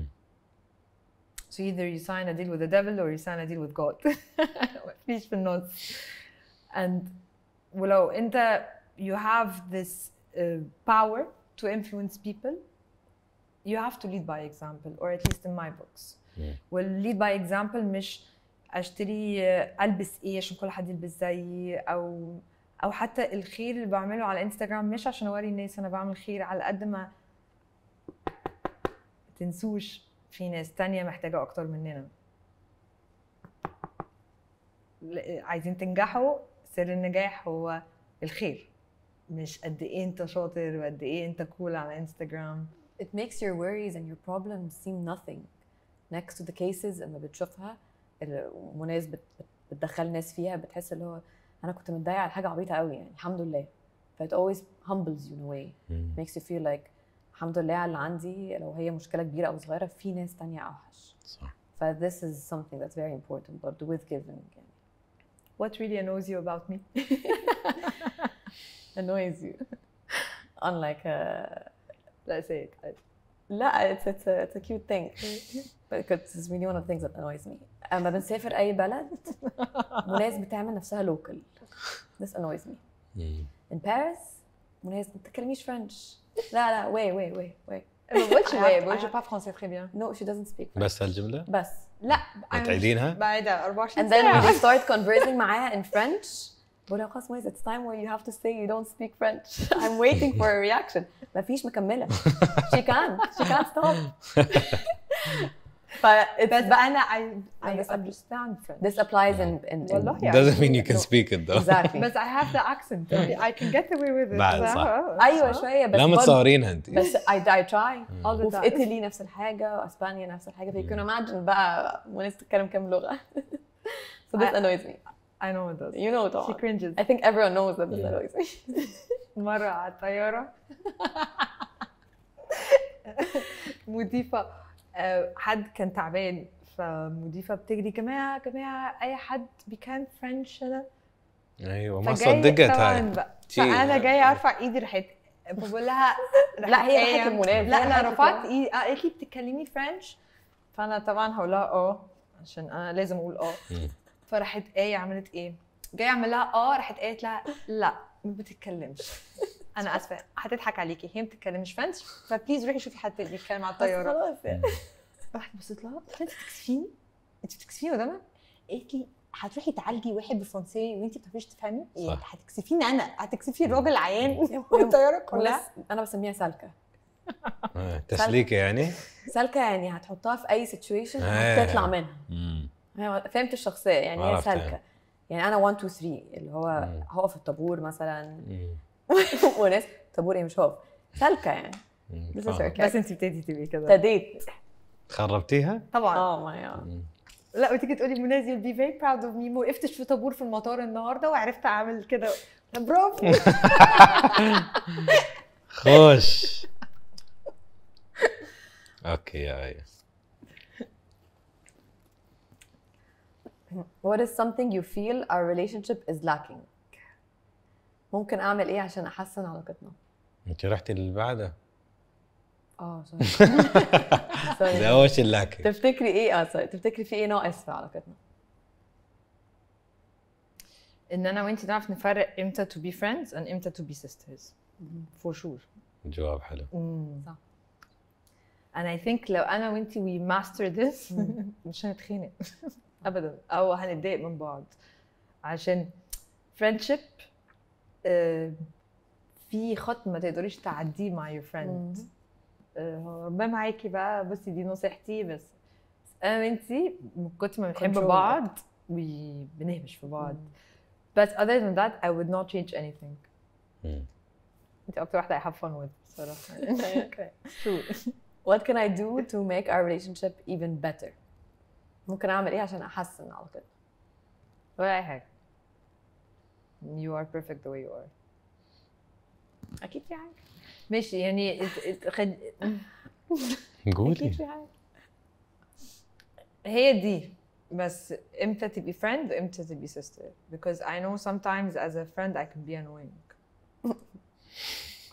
So either you sign a deal with the devil or you sign a deal with God. مفيش في النص. And ولو انت you have this uh, power to influence people you have to lead by example or at least in my books. والليد باي اكزامبل مش اشتري آه، البس ايه عشان كل حد يلبس زيي او او حتى الخير اللي بعمله على انستغرام مش عشان اوري الناس انا بعمل خير على قد ما تنسوش في ناس تانية محتاجة أكتر مننا عايزين تنجحوا سر النجاح هو الخير مش قد ايه انت شاطر وقد ايه انت كول cool على انستغرام It makes your worries and your problems seem nothing next to the cases اما بتشوفها وناس بت بتدخل ناس فيها بتحس اللي هو انا كنت متضايقه على حاجه عبيطه قوي يعني الحمد لله فات always humbles you in a way it makes you feel like الحمد لله على اللي عندي لو هي مشكله كبيره او صغيره في ناس تانية اوحش صح ف this is something that's very important برضه with giving يعني What really annoys you about me? annoys you unlike uh, a let's say it لا it's it's a, it's a cute thing because كانت زميلي one of the things that annoys me اما بنسافر اي بلد مناس بتعمل نفسها لوكال this annoys me in Paris وناس ما بتتكلميش فرنش لا لا وي وي وي وي. ما بقولش وي بقول جو با فرونسي تري بيان نو شي دازنت سبيك بس هالجمله بس لا تعيدينها بعدها 24 ساعة. and then we start conversing معاها in French بقول لها خلاص مايز it's time where you have to say you don't speak French I'm waiting for a reaction ما فيش مكمله she can't she can't stop ف بقى انا I, I understand French. This applies in, in, in والله doesn't mean you can speak it though. Exactly. But I have the accent. I can get away with it. بعد صح. ايوه شويه بس لا متصهرينها انت. بس I, I try. وفي ايطالي نفس الحاجه واسبانيا نفس الحاجه فيو كان imagine بقى وناس بتتكلم كام لغه. So this annoys me. I know it does. You know طبعا. She cringes. I think everyone knows that this annoys me. مرة على الطيارة مضيفة آه، حد كان تعبان فمضيفه بتجري جماعه جماعه اي حد بيكان فرنش انا ايوه ما صدقتها هاي فانا جايه آه. ارفع ايدي رحت بقول لها لا هي ريحه المنام لا انا رفعت ايدي قالت لي بتتكلمي فرنش فانا طبعا هقول لها اه عشان انا لازم اقول اه فراحت ايه عملت ايه جايه اعمل لها اه راحت قالت لها لا ما بتتكلمش انا اسفه هتضحك عليكي هي ما بتتكلمش فرنش فبليز روحي شوفي حد بيتكلم على الطياره خلاص يعني رحت بصيت لها قلت لها انت بتكسفيني انت بتكسفيني قدامها قالت لي هتروحي تعالجي واحد بفرنساوي وانت ما بتعرفيش تفهمي ايه هتكسفيني انا هتكسفي الراجل عيان والطياره كلها انا بسميها آه، سالكه تسليكه يعني سالكه يعني هتحطها في اي سيتويشن آه. هتطلع منها فهمت الشخصيه يعني هي سالكه يعني انا 1 2 3 اللي هو هقف الطابور مثلا وناس طابور ايه مش هو سالكه يعني بس انت بتدي تبقي كده ابتديت خربتيها؟ طبعا اه oh ماي لا وتيجي تقولي منازل يو بي فيري براود اوف مي ما وقفتش في طابور في المطار النهارده وعرفت اعمل كده برافو خوش اوكي يا ايه What is something you feel our relationship is lacking? ممكن اعمل ايه عشان احسن علاقتنا انت رحتي اللي بعدها اه سوري ده هو لك تفتكري ايه اه تفتكري في ايه ناقص في علاقتنا ان انا وانت نعرف نفرق امتى تو بي فريندز and امتى تو بي سيسترز فور شور جواب حلو صح and I think لو انا وانت we master this مش هنتخانق ابدا او هنتضايق من بعض عشان friendship في خط ما تقدريش تعديه مع يور آه، فريند ربنا معاكي بقى بصي دي نصيحتي بس انا وانتي من كتر ما بنحب بعض بنهمش في بعض بس other than that I would not change anything انت اكتر واحده I have fun with بصراحه okay. true what can I do to make our relationship even better ممكن اعمل ايه عشان احسن علاقتنا ولا اي حاجه you are perfect the way you are اكيد في حاجه ماشي يعني خد... قولي اكيد في حاجه هي دي بس امتى تبقي friend وامتى تبقي sister because I know sometimes as a friend I can be annoying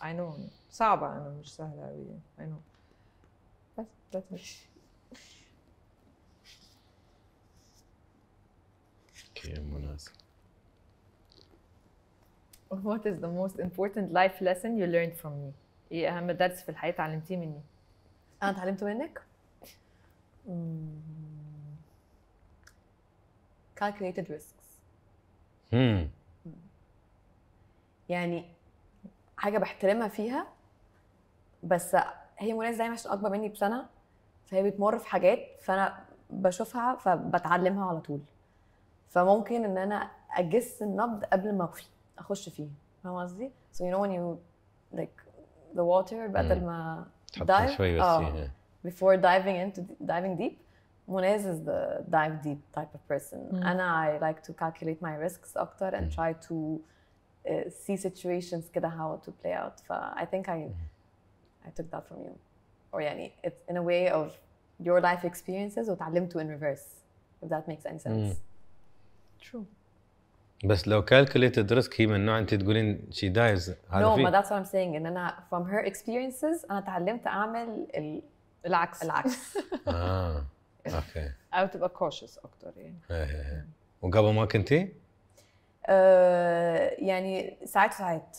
I know صعبة أنا مش سهلة أوي I know بس that's it اوكي مناسب What is the most important life lesson you learned from me? ايه اهم درس في الحياه اتعلمتيه مني؟ انا اتعلمته منك calculated risks يعني حاجه بحترمها فيها بس هي مولاي دايما عشان اكبر مني بسنه فهي بتمر في حاجات فانا بشوفها فبتعلمها على طول فممكن ان انا اجس النبض قبل ما اغفي اخش فيه فاهم قصدي؟ so you know when you like the water بدل ما dive شوي بس before diving into diving deep Munez is the dive deep type of person mm. and I like to calculate my risks أكتر and mm. try to uh, see situations كده how to play out ف I think I mm. I took that from you or يعني it's in a way of your life experiences وتعلمته in reverse if that makes any sense mm. True بس لو calculated risk هي من نوع انت تقولين she dies هذا no but that's what I'm saying ان انا from her experiences انا اتعلمت اعمل ال... العكس العكس اه اوكي او تبقى cautious اكتر يعني وقبل ما كنتي؟ آه، يعني ساعات ساعات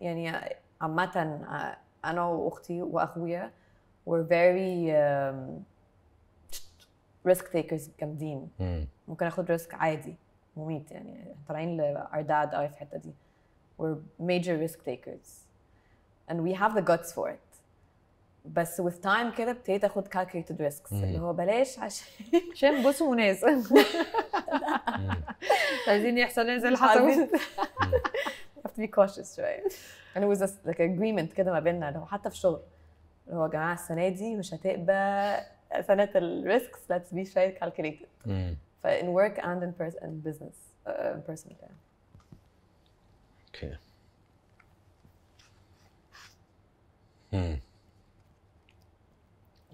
يعني عامة آه، انا واختي واخويا we're very um, risk takers جامدين ممكن اخد ريسك عادي مميت يعني طالعين لارداد أو في الحته دي we're major risk takers and we have the guts for it بس with time كده ابتديت اخد calculated risks اللي هو بلاش عشان عشان بوس وناس عايزين يحصل لنا زي اللي حصل have to be cautious شويه and it was like an agreement كده ما بيننا اللي هو حتى في شغل اللي هو يا جماعه السنه دي مش هتبقى سنه الريسكس let's be شويه calculated in work and in, pers- business uh, in person, Okay. Hmm.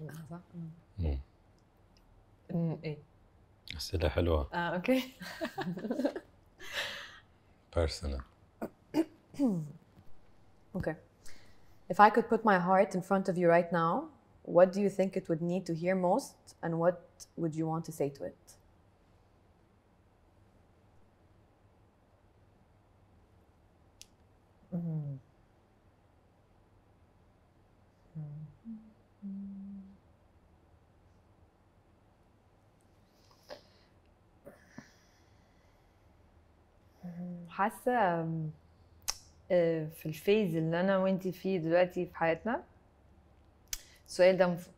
لحظة. مم. Hmm. مم. Hmm. ايه أسئلة حلوة personal okay if I could put my heart in front of you right now what do you think it would need to hear most and what would you want to say to it حاسه آه، في الفيز اللي انا وانتي فيه دلوقتي في حياتنا السؤال ده مف...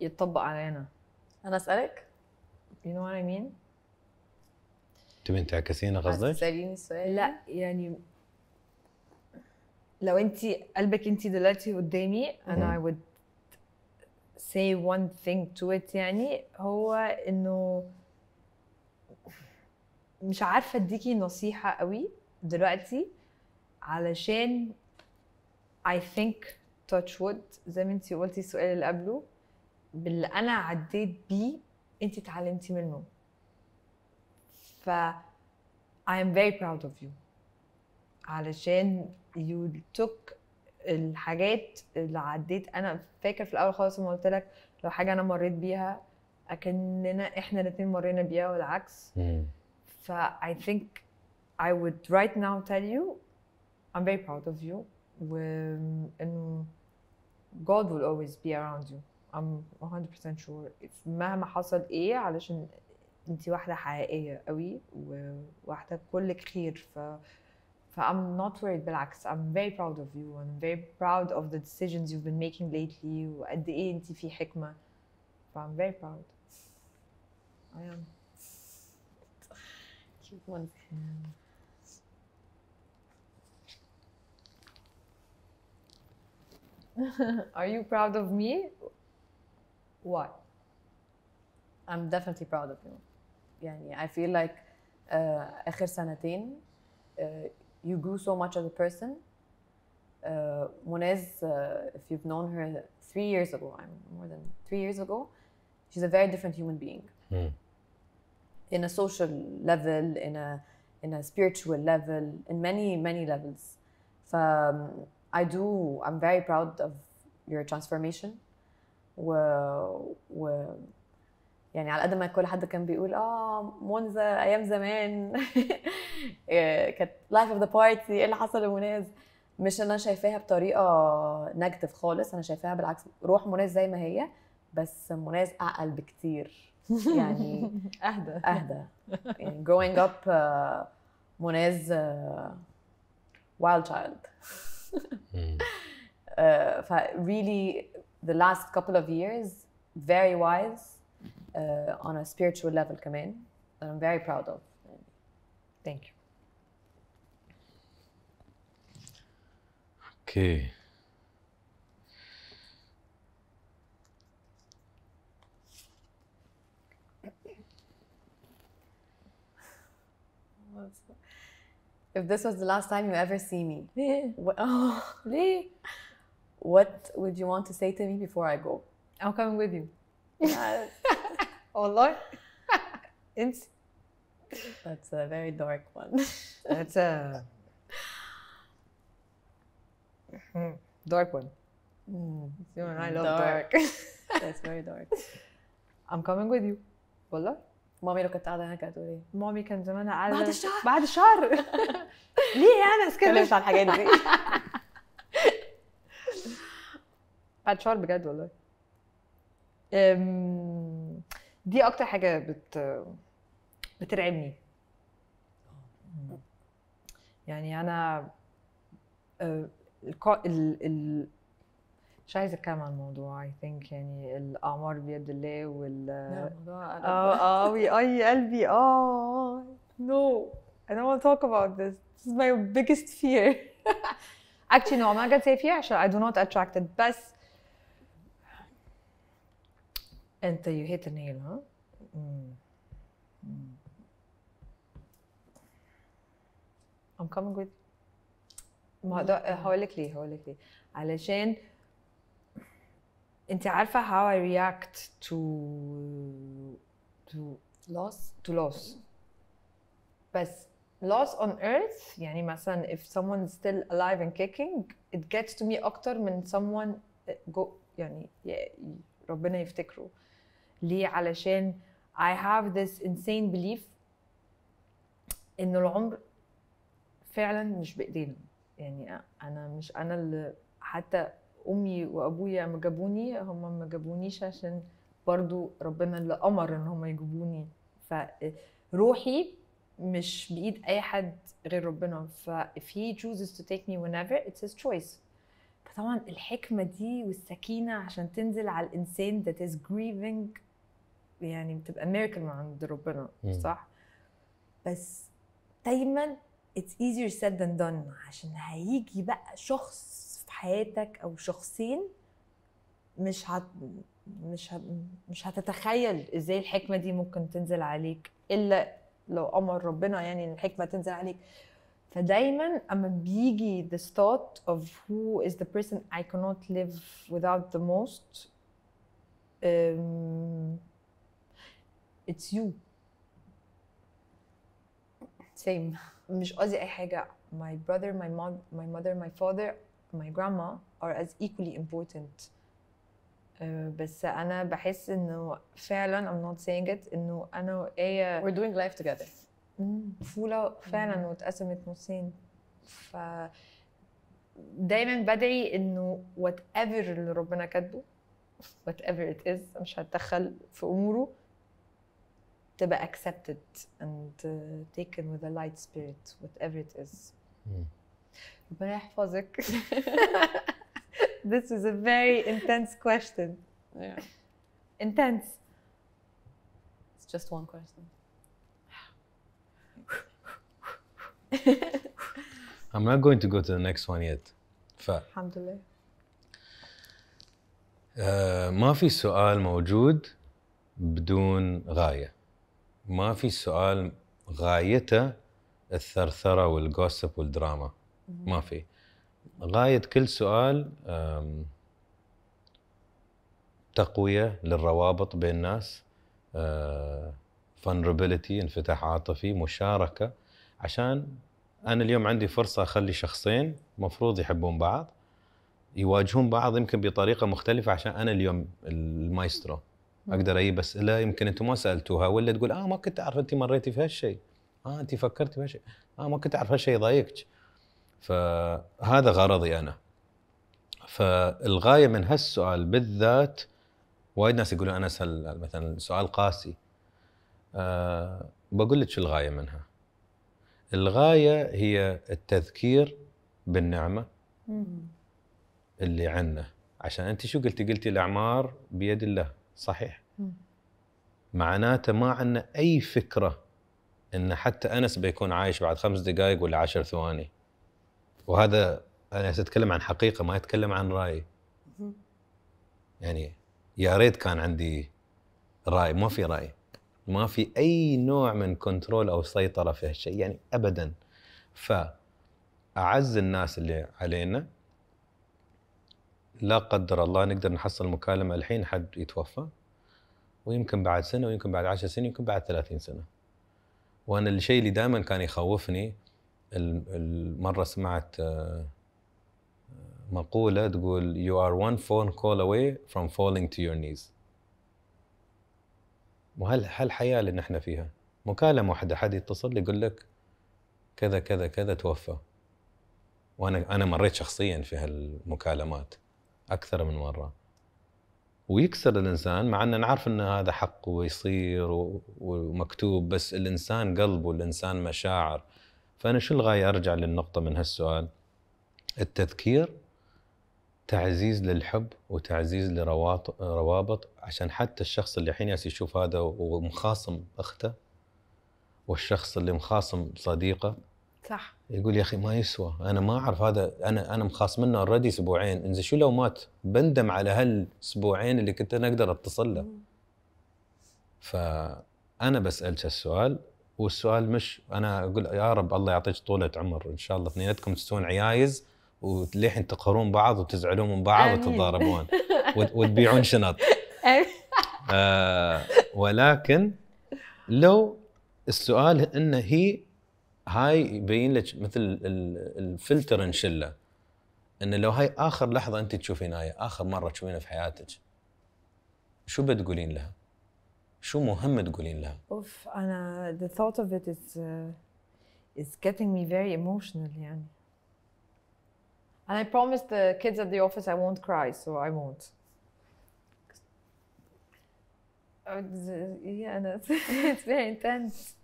يتطبق علينا انا اسالك you know what I mean تبين تعكسينا قصدك؟ تسأليني السؤال لا يعني لو انت قلبك انت دلوقتي قدامي انا I would say one thing to it يعني هو انه مش عارفه اديكي نصيحه قوي دلوقتي علشان I think touch wood زي ما انت قلتي السؤال اللي قبله باللي انا عديت بيه انت اتعلمتي منه ف I am very proud of you علشان you took الحاجات اللي عديت انا فاكر في الاول خالص لما قلت لك لو حاجه انا مريت بيها اكننا احنا الاثنين مرينا بيها والعكس I think I would right now tell you I'm very proud of you um, and God will always be around you I'm 100% sure مهما حصل ايه علشان انت واحده حقيقيه قوي وواحده كلك خير ف ف I'm not worried بالعكس I'm very proud of you and I'm very proud of the decisions you've been making lately the ايه انت في حكمه i I'm very proud I am keep one Are you proud of me? What? I'm definitely proud of you. yeah. I feel like uh, uh, you grew so much as a person. Uh, Monez, uh, if you've known her three years ago, I'm more than three years ago, she's a very different human being. Mm. in a social level in a in a spiritual level in many many levels ف um, I do I'm very proud of your transformation و, و يعني على قد ما كل حد كان بيقول اه منزه ايام زمان إيه، كانت لايف اوف ذا بارتي ايه اللي حصل لمناز مش انا شايفاها بطريقه نيجاتيف خالص انا شايفاها بالعكس روح مناز زي ما هي بس مناز اعقل بكتير يعني اهدى اهدى يعني growing up uh, مناز uh, wild child ف really the last couple of years very wise uh, on a spiritual level كمان that I'm very proud of thank you okay if this was the last time you ever see me what, oh, what would you want to say to me before I go I'm coming with you والله انت oh, That's a very dark one. That's a hmm, dark one. Mm. I love dark. dark. That's very dark. I'm coming with you. Wallah. Oh, مامي لو كانت قاعده هناك كانت هتقول ايه؟ مامي كان زمانها قاعده بعد الشهر بعد الشهر ليه يا يعني؟ انس كده؟ مش على الحاجات دي بعد شهر بجد والله دي اكتر حاجه بت بترعبني آه. يعني انا آه، مش عايزه اتكلم عن الموضوع اي ثينك يعني الاعمار بيد الله وال اه اه ويقي قلبي اه no I don't want to talk about this this is my biggest fear actually no I'm not gonna say fear عشان I do not attract it بس انت you hit the nail mm. Mm. I'm coming with ما هقول لك ليه هقول لك ليه علشان انت عارفه how I react to to loss to loss بس loss on earth يعني مثلا if someone still alive and kicking it gets to me اكتر من someone go يعني ربنا يفتكره ليه علشان I have this insane belief ان العمر فعلا مش بايدينا يعني انا مش انا اللي حتى امي وابويا ما جابوني هم ما جابونيش عشان برضو ربنا اللي امر ان هم يجيبوني فروحي مش بايد اي حد غير ربنا ف if he chooses to take me whenever it's his choice فطبعا الحكمه دي والسكينه عشان تنزل على الانسان that is grieving يعني بتبقى ميركل من عند ربنا صح بس دايما it's easier said than done عشان هيجي بقى شخص حياتك او شخصين مش هت... مش هت... مش هتتخيل ازاي الحكمه دي ممكن تنزل عليك الا لو امر ربنا يعني ان الحكمه تنزل عليك فدايما اما بيجي the thought of who is the person I cannot live without the most it's you same مش قصدي اي حاجه my brother my mom my mother my father my grandma are as equally important بس انا بحس انه فعلا I'm not saying it انه انا وايا we're doing life together طفولة فعلا واتقسمت نصين ف دايما بدعي انه whatever اللي ربنا كاتبه whatever it is مش هتدخل في اموره تبقى accepted and taken with a light spirit whatever it is. Mm. ربنا يحفظك This is a very intense question. Yeah. Intense. It's just one question. I'm not going to go to the next one yet. ف الحمد لله. uh, ما في سؤال موجود بدون غايه. ما في سؤال غايته الثرثره والجوسب والدراما. ما في غايه كل سؤال تقويه للروابط بين الناس فنربيلتي انفتاح عاطفي مشاركه عشان انا اليوم عندي فرصه اخلي شخصين مفروض يحبون بعض يواجهون بعض يمكن بطريقه مختلفه عشان انا اليوم المايسترو اقدر اجيب اسئله يمكن انتم ما سالتوها ولا تقول اه ما كنت اعرف انت مريتي في هالشيء اه انت فكرتي بهالشيء اه ما كنت اعرف هالشيء يضايقك فهذا غرضي انا فالغايه من هالسؤال بالذات وايد ناس يقولون انس مثلا سؤال قاسي أه بقول لك شو الغايه منها الغايه هي التذكير بالنعمه اللي عندنا عشان انت شو قلتي قلتي الاعمار بيد الله صحيح معناته ما عندنا اي فكره ان حتى انس بيكون عايش بعد خمس دقائق ولا عشر ثواني وهذا انا اتكلم عن حقيقه ما اتكلم عن راي يعني يا ريت كان عندي راي ما في راي ما في اي نوع من كنترول او سيطره في هالشيء يعني ابدا فاعز الناس اللي علينا لا قدر الله نقدر نحصل مكالمه الحين حد يتوفى ويمكن بعد سنه ويمكن بعد 10 سنين ويمكن بعد 30 سنه وانا الشيء اللي دائما كان يخوفني المره سمعت آه، مقوله تقول you are one phone call away from falling to your knees وهل هالحياه اللي نحن فيها مكالمه واحده حد يتصل يقول لك كذا كذا كذا توفى وانا انا مريت شخصيا في هالمكالمات اكثر من مره ويكسر الانسان مع ان نعرف ان هذا حق ويصير ومكتوب بس الانسان قلبه الانسان مشاعر فأنا شو الغاية أرجع للنقطة من هالسؤال التذكير تعزيز للحب وتعزيز لروابط عشان حتى الشخص اللي الحين يشوف هذا ومخاصم أخته والشخص اللي مخاصم صديقه صح يقول يا اخي ما يسوى انا ما اعرف هذا انا انا مخاص منه اوريدي اسبوعين انزين شو لو مات بندم على هالاسبوعين اللي كنت انا اقدر اتصل له فانا بسالك السؤال والسؤال مش انا اقول يا رب الله يعطيك طوله عمر ان شاء الله اثنيناتكم تسوون عيايز وللحين تقهرون بعض وتزعلون من بعض وتتضاربون وتبيعون شنط آه ولكن لو السؤال انه هي هاي يبين لك مثل الفلتر نشله انه لو هاي اخر لحظه انت تشوفينها اخر مره تشوفينها في حياتك شو بتقولين لها؟ شو مهم تقولين لها؟ اوف انا the thought of it is uh, is getting me very emotional يعني. And I promised the kids at the office I won't cry, so I won't. Yeah, no, it's very intense.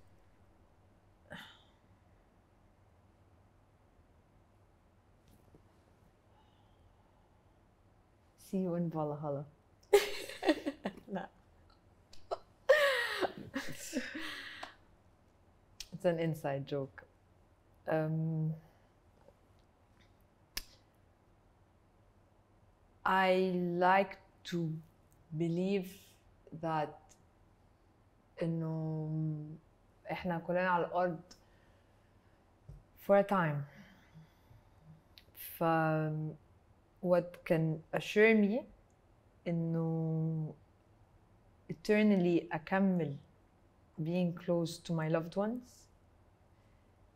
See you in Valhalla. it's an inside joke. Um, I like to believe that إنه إحنا كلنا على الأرض for a time. ف what can assure me إنه eternally أكمل being close to my loved ones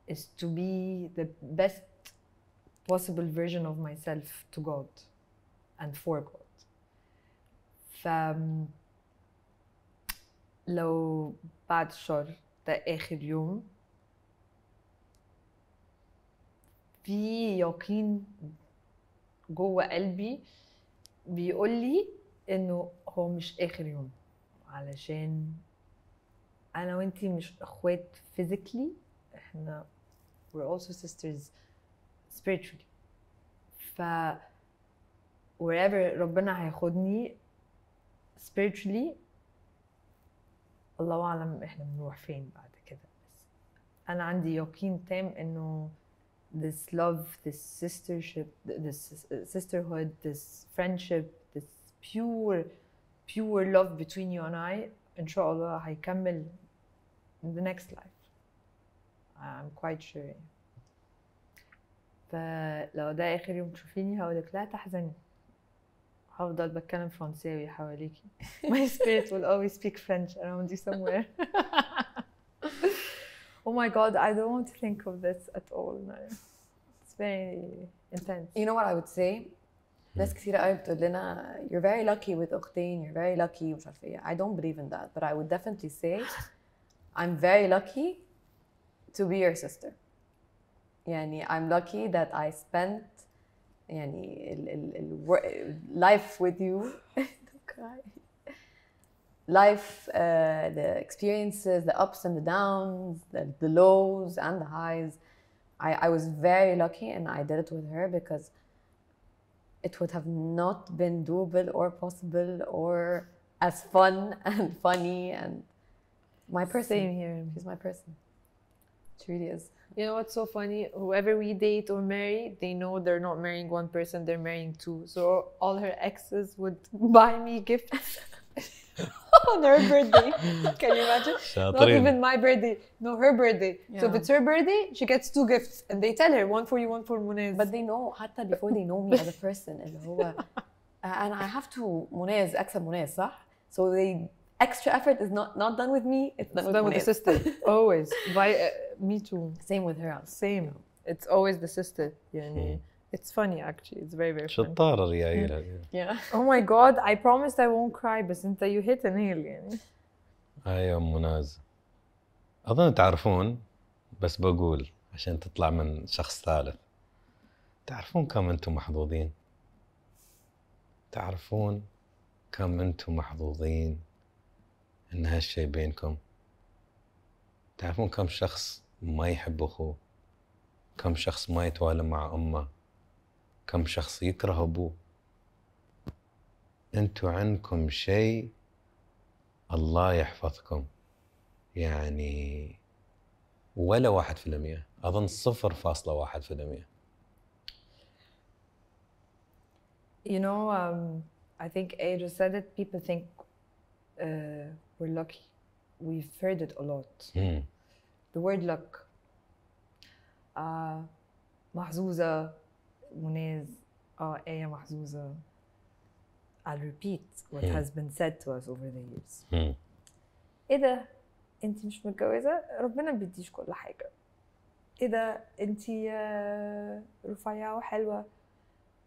is to be the best possible version of myself to God and for God. ف لو بعد الشر ده آخر يوم في يقين جوه قلبي بيقول لي انه هو مش اخر يوم علشان انا وانتي مش اخوات فيزيكلي احنا we're also sisters spiritually ف wherever ربنا هياخدني spiritually الله اعلم احنا بنروح فين بعد كده بس انا عندي يقين تام انه this love this sistership this uh, sisterhood this friendship this pure pure love between you and I ان شاء الله هيكمل in the next life I'm quite sure فلو ده اخر يوم تشوفيني هقولك لا تحزني هفضل بتكلم فرنساوي حواليكي my spirit will always speak French around you somewhere oh my god I don't want to think of this at all no. it's very intense you know what I would say hmm. ناس كثيرة قوي بتقول لنا you're very lucky with اختين you're very lucky مش عارفه ايه I don't believe in that but I would definitely say I'm very lucky to be your sister يعني I'm lucky that I spent يعني ال ال ال life with you life uh, the experiences the ups and the downs the, the lows and the highs I, I was very lucky and I did it with her because it would have not been doable or possible or as fun and funny and my person. Same here. She's my person. It really is. You know what's so funny? Whoever we date or marry, they know they're not marrying one person, they're marrying two. So all her exes would buy me gifts. on her birthday. Can you imagine? Not even my birthday. No, her birthday. Yeah. So if it's her birthday, she gets two gifts. And they tell her, one for you, one for Munez. But they know, حتى before they know me as a person, هو, uh, and I have to, Munez, أكسب Munez, صح? So they extra effort is not not done with me it's done, it's with, done with the sister always by uh, me too same with her also. same it's always the sister يعني It's funny actually. It's very very funny. شطارة Yeah. Oh my god, I promised I won't cry but since you hit a nail يعني. اي ام مناز. اظن تعرفون بس بقول عشان تطلع من شخص ثالث. تعرفون كم انتم محظوظين؟ تعرفون كم انتم محظوظين ان هالشي بينكم تعرفون كم شخص ما يحب اخوه كم شخص ما يتوالم مع امه كم شخص يكره ابوه انتوا عندكم شيء الله يحفظكم يعني ولا واحد في المية أظن صفر فاصلة واحد في المية You know, um, I think Adrian said it, people think uh, we're lucky. We've heard it a lot. Mm. The word luck. آه، محظوظة مناز اه آية محظوظة I'll repeat what mm. has been said to us over the years. Hmm. ايه ده انت مش متجوزة ربنا ما بيديش كل حاجة. ايه ده انت رفيعة وحلوة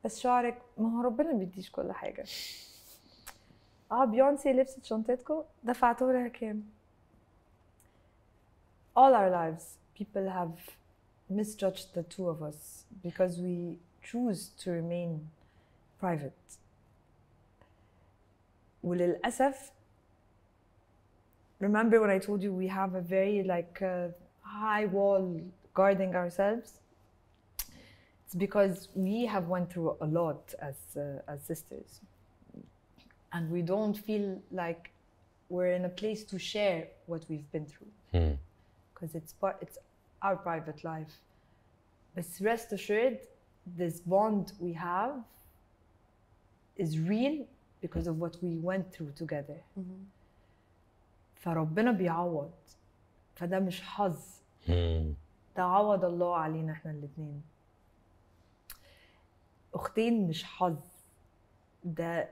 بس شعرك ما هو ربنا ما بيديش كل حاجة. اه بيونسي لبست شنطتكم دفعتوا لها كام all our lives people have misjudged the two of us because we choose to remain private وللاسف remember when i told you we have a very like uh, high wall guarding ourselves it's because we have went through a lot as uh, as sisters and we don't feel like we're in a place to share what we've been through because hmm. mm. it's part it's our private life but rest assured this bond we have is real because of what we went through together mm-hmm. فربنا بيعوض فده مش حظ hmm. ده عوض الله علينا احنا الاثنين اختين مش حظ ده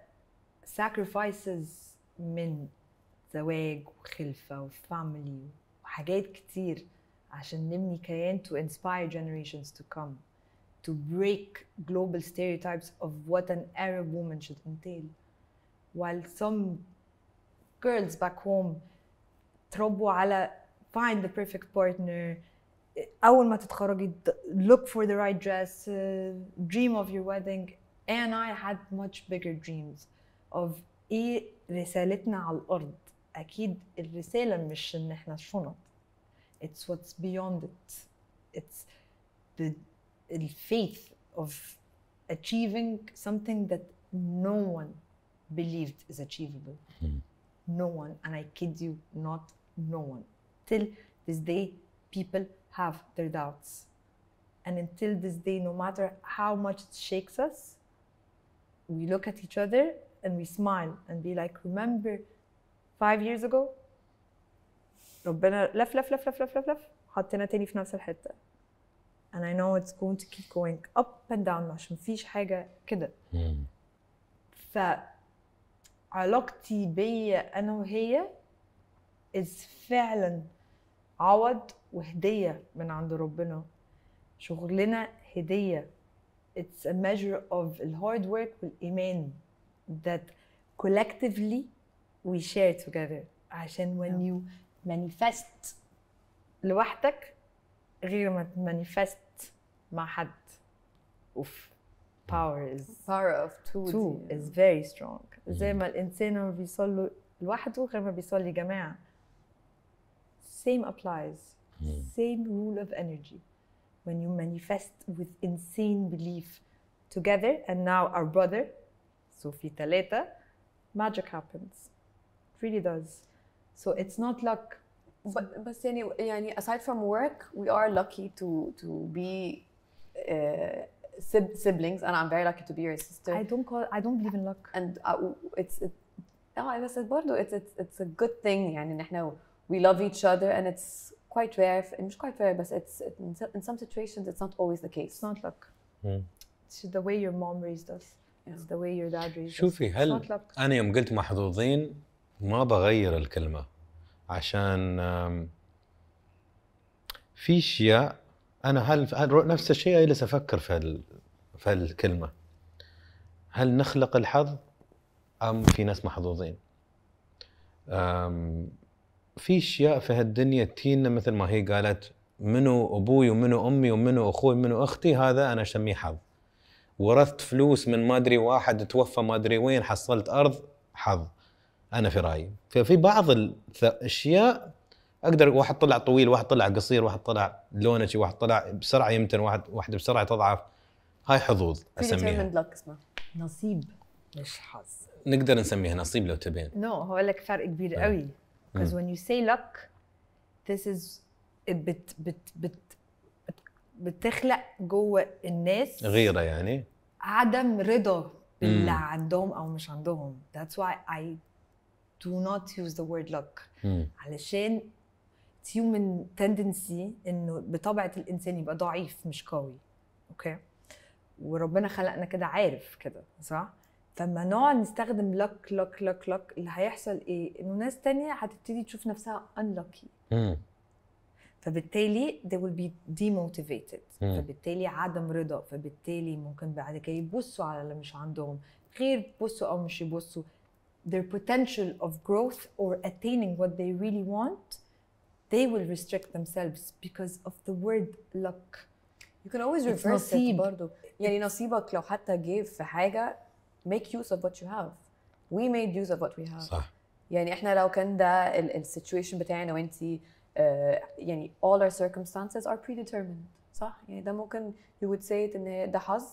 sacrifices من زواج وخلفة وفاميلي وحاجات كتير عشان نبني كيان to inspire generations to come to break global stereotypes of what an Arab woman should entail. While some girls back home تربوا على find the perfect partner أول ما تتخرجي look for the right dress uh, dream of your wedding and I had much bigger dreams of ايه رسالتنا على الارض اكيد الرساله مش ان احنا شنط it's what's beyond it it's the faith of achieving something that no one believed is achievable no one and i kid you not no one till this day people have their doubts and until this day no matter how much it shakes us we look at each other and we smile and be like, remember five years ago? ربنا لف لف لف لف لف لف لف حطينا تاني في نفس الحته. And I know it's going to keep going up and down عشان مفيش حاجه كده. ف علاقتي بيا انا وهي is فعلا عوض وهديه من عند ربنا. شغلنا هديه. It's a measure of الهارد work والإيمان. that collectively we share together عشان when yeah. you manifest لوحدك غير ما manifest. مع حد اوف power is power of two, two is very strong زي ما الانسان بيصلي لوحده غير ما بيصلي جماعه same applies same rule of energy when you manifest with insane belief together and now our brother Sufita later, magic happens. It really does. So it's not luck. But, but يعني, aside from work, we are lucky to, to be uh, siblings and I'm very lucky to be your sister. I don't call I don't believe in luck. And uh, it's it, it's, it's, it's a good thing يعني ان we love each other and it's quite rare It's quite rare but it's in some situations it's not always the case. It's not luck. Mm. It's the way your mom raised us. It's the way your dad شوفي هل انا يوم قلت محظوظين ما بغير الكلمه عشان في اشياء انا هل نفس الشيء اجلس افكر في هال في هالكلمه هل نخلق الحظ ام في ناس محظوظين في اشياء في هالدنيا تينا مثل ما هي قالت منو ابوي ومنو امي ومنو اخوي ومنو اختي هذا انا اسميه حظ ورثت فلوس من ما ادري واحد توفى ما ادري وين حصلت ارض حظ انا في رايي ففي بعض الاشياء اقدر واحد طلع طويل واحد طلع قصير واحد طلع لونه واحد طلع بسرعه يمتن واحد واحده بسرعه تضعف هاي حظوظ اسميها نصيب مش حظ نقدر نسميها نصيب لو تبين نو no, هو لك فرق كبير آه. قوي because when you say luck this is بت بت بت بتخلق جوه الناس غيره يعني عدم رضا باللي مم. عندهم او مش عندهم that's why I do not use the word luck مم. علشان it's human tendency انه بطبيعه الانسان يبقى ضعيف مش قوي اوكي وربنا خلقنا كده عارف كده صح فما نقعد نستخدم لك لك لك لك اللي هيحصل ايه انه ناس تانية هتبتدي تشوف نفسها unlucky فبالتالي they will be demotivated مم. فبالتالي عدم رضا فبالتالي ممكن بعد كده يبصوا على اللي مش عندهم غير يبصوا او مش يبصوا their potential of growth or attaining what they really want they will restrict themselves because of the word luck you can always reverse it برضو يعني نصيبك لو حتى جه في حاجه make use of what you have we made use of what we have صح يعني احنا لو كان ده السيتويشن بتاعي انا وانتي آه، يعني all our circumstances are predetermined صح يعني ده ممكن you would say it ان ده حظ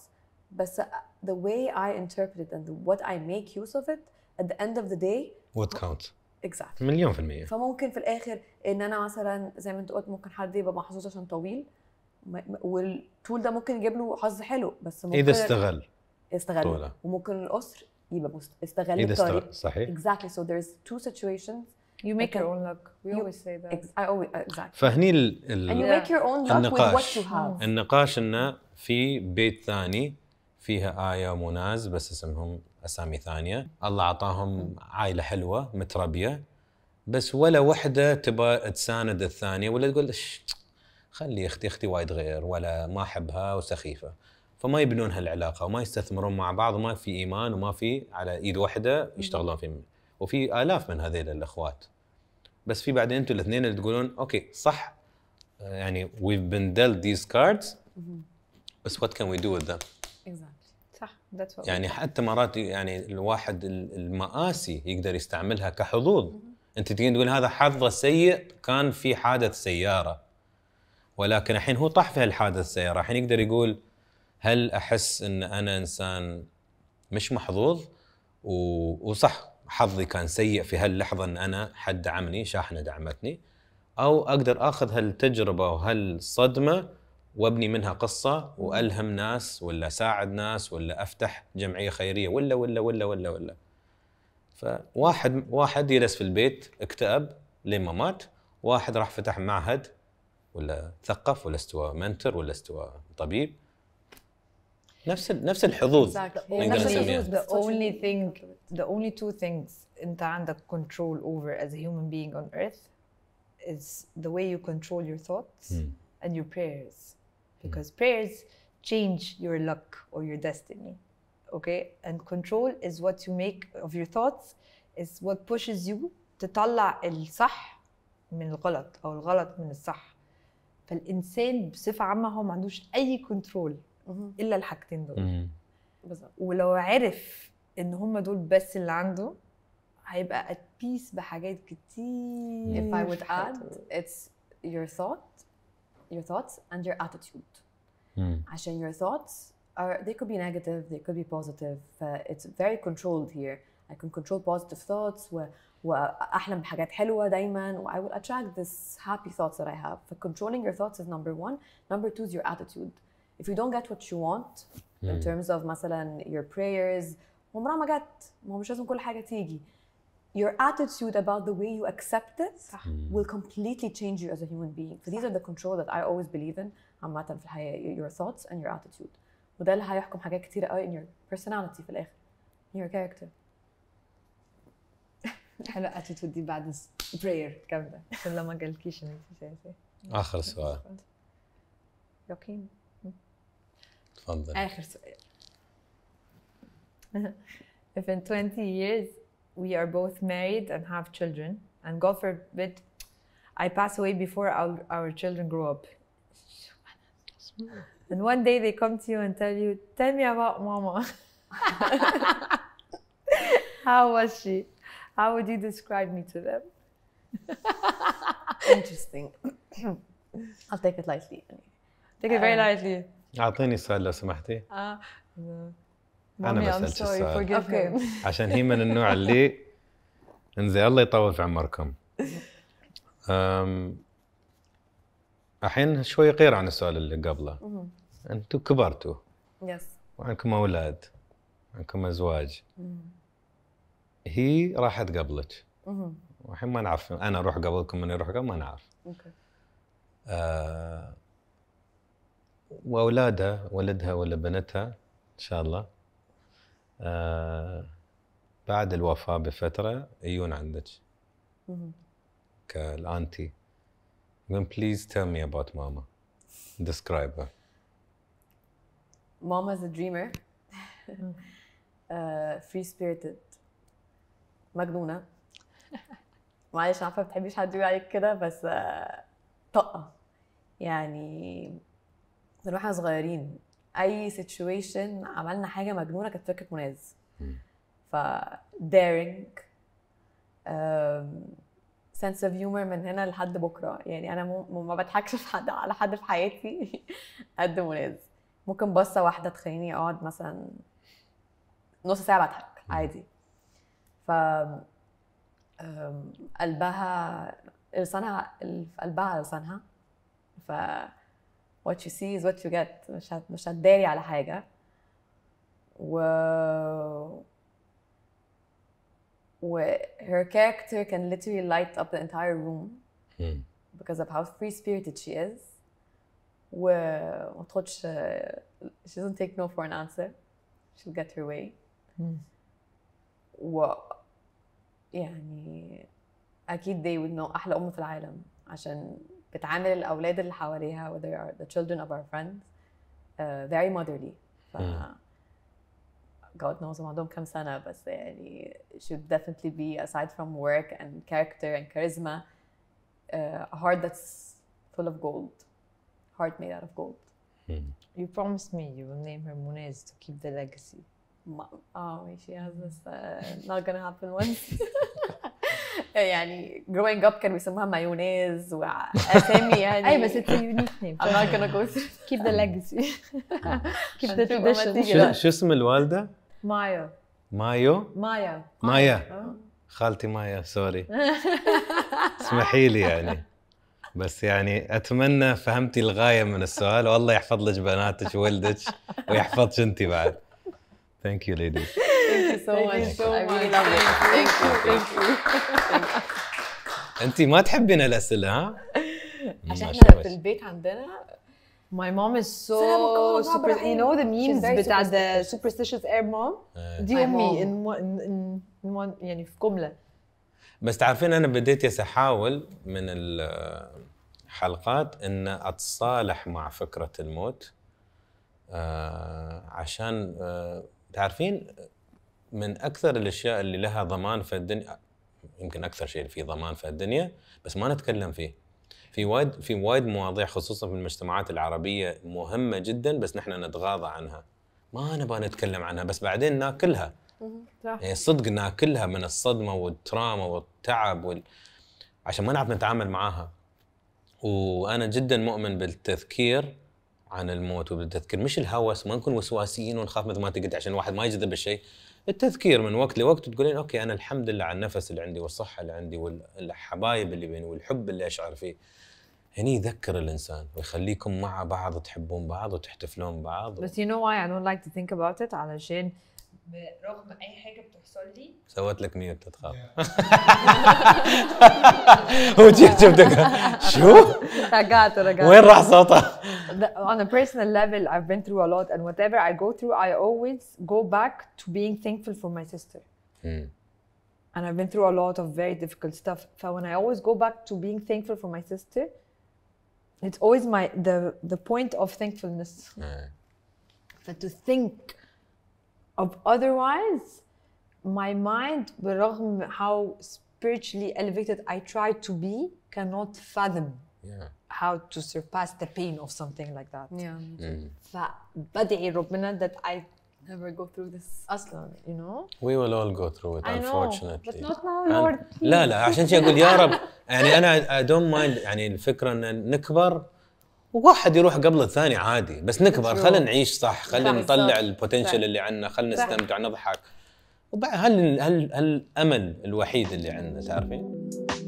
بس the way I interpret it and what I make use of it at the end of the day what counts exactly مليون في المية فممكن في الآخر إن أنا مثلا زي ما أنت قلت ممكن حد يبقى محظوظ عشان طويل والطول ده ممكن يجيب له حظ حلو بس ممكن إذا استغل استغل طولة. وممكن القصر يبقى استغل إذا استغل صحيح exactly so there's two situations You make your own luck. We always say that. I always uh, exactly. فهني ال ال And you make your own luck with what you have. النقاش انه في بيت ثاني فيها آية ومناز بس اسمهم أسامي ثانية الله أعطاهم عائلة حلوة متربية بس ولا وحدة تبى تساند الثانية ولا تقول خلي اختي اختي وايد غير ولا ما احبها وسخيفه فما يبنون هالعلاقه وما يستثمرون مع بعض وما في ايمان وما في على ايد واحده يشتغلون في وفي الاف من هذيل الاخوات بس في بعدين انتوا الاثنين اللي تقولون اوكي صح آه، يعني we've been dealt these cards بس what can we do with them exactly. صح يعني حتى مرات يعني الواحد المآسي يقدر يستعملها كحظوظ انت تقول تقول هذا حظه سيء كان في حادث سياره ولكن الحين هو طاح في هالحادث السياره الحين يقدر يقول هل احس ان انا انسان مش محظوظ وصح حظي كان سيء في هاللحظه ان انا حد دعمني شاحنه دعمتني او اقدر اخذ هالتجربه وهالصدمه وابني منها قصه والهم ناس ولا اساعد ناس ولا افتح جمعيه خيريه ولا ولا ولا ولا ولا فواحد واحد يلس في البيت اكتئب لين ما مات واحد راح فتح معهد ولا ثقف ولا استوى منتر ولا استوى طبيب نفس نفس الحظوظ exactly. only thing the only two things انت that control over as a human being on earth is the way you control your thoughts mm. and your prayers hmm. because mm. prayers change your luck or your destiny okay and control is what you make of your thoughts is what pushes you تطلع الصح من الغلط او الغلط من الصح فالانسان بصفه عامه هو ما عندوش اي كنترول الا الحاجتين دول ولو عرف ان هم دول بس اللي عنده هيبقى at peace بحاجات كتير if I would add it's your thought your thoughts and your attitude عشان your thoughts are they could be negative they could be positive uh, it's very controlled here I can control positive thoughts و واحلم بحاجات حلوه دايما و I will attract this happy thoughts that I have ف controlling your thoughts is number one number two is your attitude if you don't get what you want in terms of مثلا your prayers عمرها ما جت ما هو مش لازم كل حاجه تيجي your attitude about the way you accept it صح. will completely change you as a human being. So these are the control that I always believe in عامة في الحياة your thoughts and your attitude. وده اللي هيحكم حاجات كتيرة قوي in your personality في الآخر. In your character. حلو attitude دي بعد prayer كاملة عشان لما جالكيش ان آخر سؤال. يقين. اتفضل. آخر سؤال. if in 20 years we are both married and have children, and God forbid I pass away before our, our children grow up. And one day they come to you and tell you, Tell me about mama. How was she? How would you describe me to them? Interesting. I'll take it lightly. Take it very um, lightly. اعطيني انا بسالش السؤال okay. عشان هي من النوع اللي انزين الله يطول في عمركم الحين شوي غير عن السؤال اللي قبله انتم كبرتوا يس وعندكم اولاد عندكم ازواج هي راحت قبلك والحين ما نعرف انا اروح قبلكم من يروح قبل ما نعرف اوكي أه، واولادها ولدها ولا بنتها ان شاء الله آه، بعد الوفاه بفتره يجون عندك كالانتي يقولون بليز تيل مي اباوت ماما describe her ماما إز دريمر فري سبيريتد مجنونه معلش عارفه ما بتحبيش حد يقول عليك كده بس آه، طاقه يعني من واحنا صغيرين اي سيتويشن عملنا حاجه مجنونه كانت فكره مناز ف daring سنس اوف هيومر من هنا لحد بكره يعني انا م... ما بضحكش في حد على حد في حياتي قد مناز ممكن بصه واحده تخليني اقعد مثلا نص ساعه بضحك عادي ف قلبها لسانها قلبها على لسانها ف what you see is what you get مش هت... مش هتداري على حاجه و و her character can literally light up the entire room because of how free spirited she is و ما تاخدش she doesn't take no for an answer she'll get her way و يعني اكيد they would know احلى ام في العالم عشان بتعامل الاولاد اللي حواليها whether they are the children of our friends uh, very motherly ف... God knows do عندهم كم سنة بس يعني should definitely be aside from work and character and charisma uh, a heart that's full of gold heart made out of gold You promised me you will name her Munez to keep the legacy. Oh, she has this uh, not gonna happen once. يعني جروينج اب كانوا بيسموها مايونيز واسامي يعني اي بس اتس يونيك نيم I'm not gonna كيف ذا the legacy keep شو اسم الوالده؟ مايو مايو؟ مايا مايا آه. خالتي مايا سوري اسمحي لي يعني بس يعني اتمنى فهمتي الغايه من السؤال والله يحفظ لك بناتك وولدك ويحفظك انت بعد ثانك يو ليديز so thank much. You so I really love it. Thank you. Thank you. انت ما تحبين الاسئله ها؟ عشان احنا في البيت عندنا My mom is so super, you know the memes بتاع the superstitious air mom آه. دي امي in one يعني في جمله بس تعرفين انا بديت احاول من الحلقات ان اتصالح مع فكره الموت آه عشان آه تعرفين من اكثر الاشياء اللي لها ضمان في الدنيا يمكن اكثر شيء فيه ضمان في الدنيا بس ما نتكلم فيه في وايد في وايد مواضيع خصوصا في المجتمعات العربيه مهمه جدا بس نحن نتغاضى عنها ما نبغى نتكلم عنها بس بعدين ناكلها صح يعني صدق ناكلها من الصدمه والتراما والتعب وال... عشان ما نعرف نتعامل معاها وانا جدا مؤمن بالتذكير عن الموت وبالتذكير مش الهوس ما نكون وسواسيين ونخاف مثل ما انت قلت عشان الواحد ما يجذب الشيء التذكير من وقت لوقت تقولين اوكي انا الحمد لله على النفس اللي عندي والصحه اللي عندي والحبايب اللي بيني والحب اللي اشعر فيه هني يذكر الانسان ويخليكم مع بعض تحبون بعض وتحتفلون بعض بس يو نو واي اي دونت لايك تو ثينك اباوت ات علشان برغم اي حاجه بتحصل لي سوت لك ميوت تتخاف هو جبتك شو رجعت رجعت وين راح صوتها on a personal level I've been through a lot and whatever I go through I always go back to being thankful for my sister and I've been through a lot of very difficult stuff so when I always go back to being thankful for my sister it's always my the the point of thankfulness but to think of otherwise my mind برغم how spiritually elevated I try to be cannot fathom yeah. how to surpass the pain of something like that yeah mm. فبدعي ربنا that I never go through this Aslan, you know we will all go through it I unfortunately know, but not now Lord لا لا عشان كذا اقول يا رب يعني انا I don't mind يعني الفكره ان نكبر وواحد يروح قبل الثاني عادي بس نكبر خلينا نعيش صح خلينا نطلع البوتنشل اللي عندنا خلينا نستمتع نضحك وبعد هل هل هل الامل الوحيد اللي عندنا تعرفين؟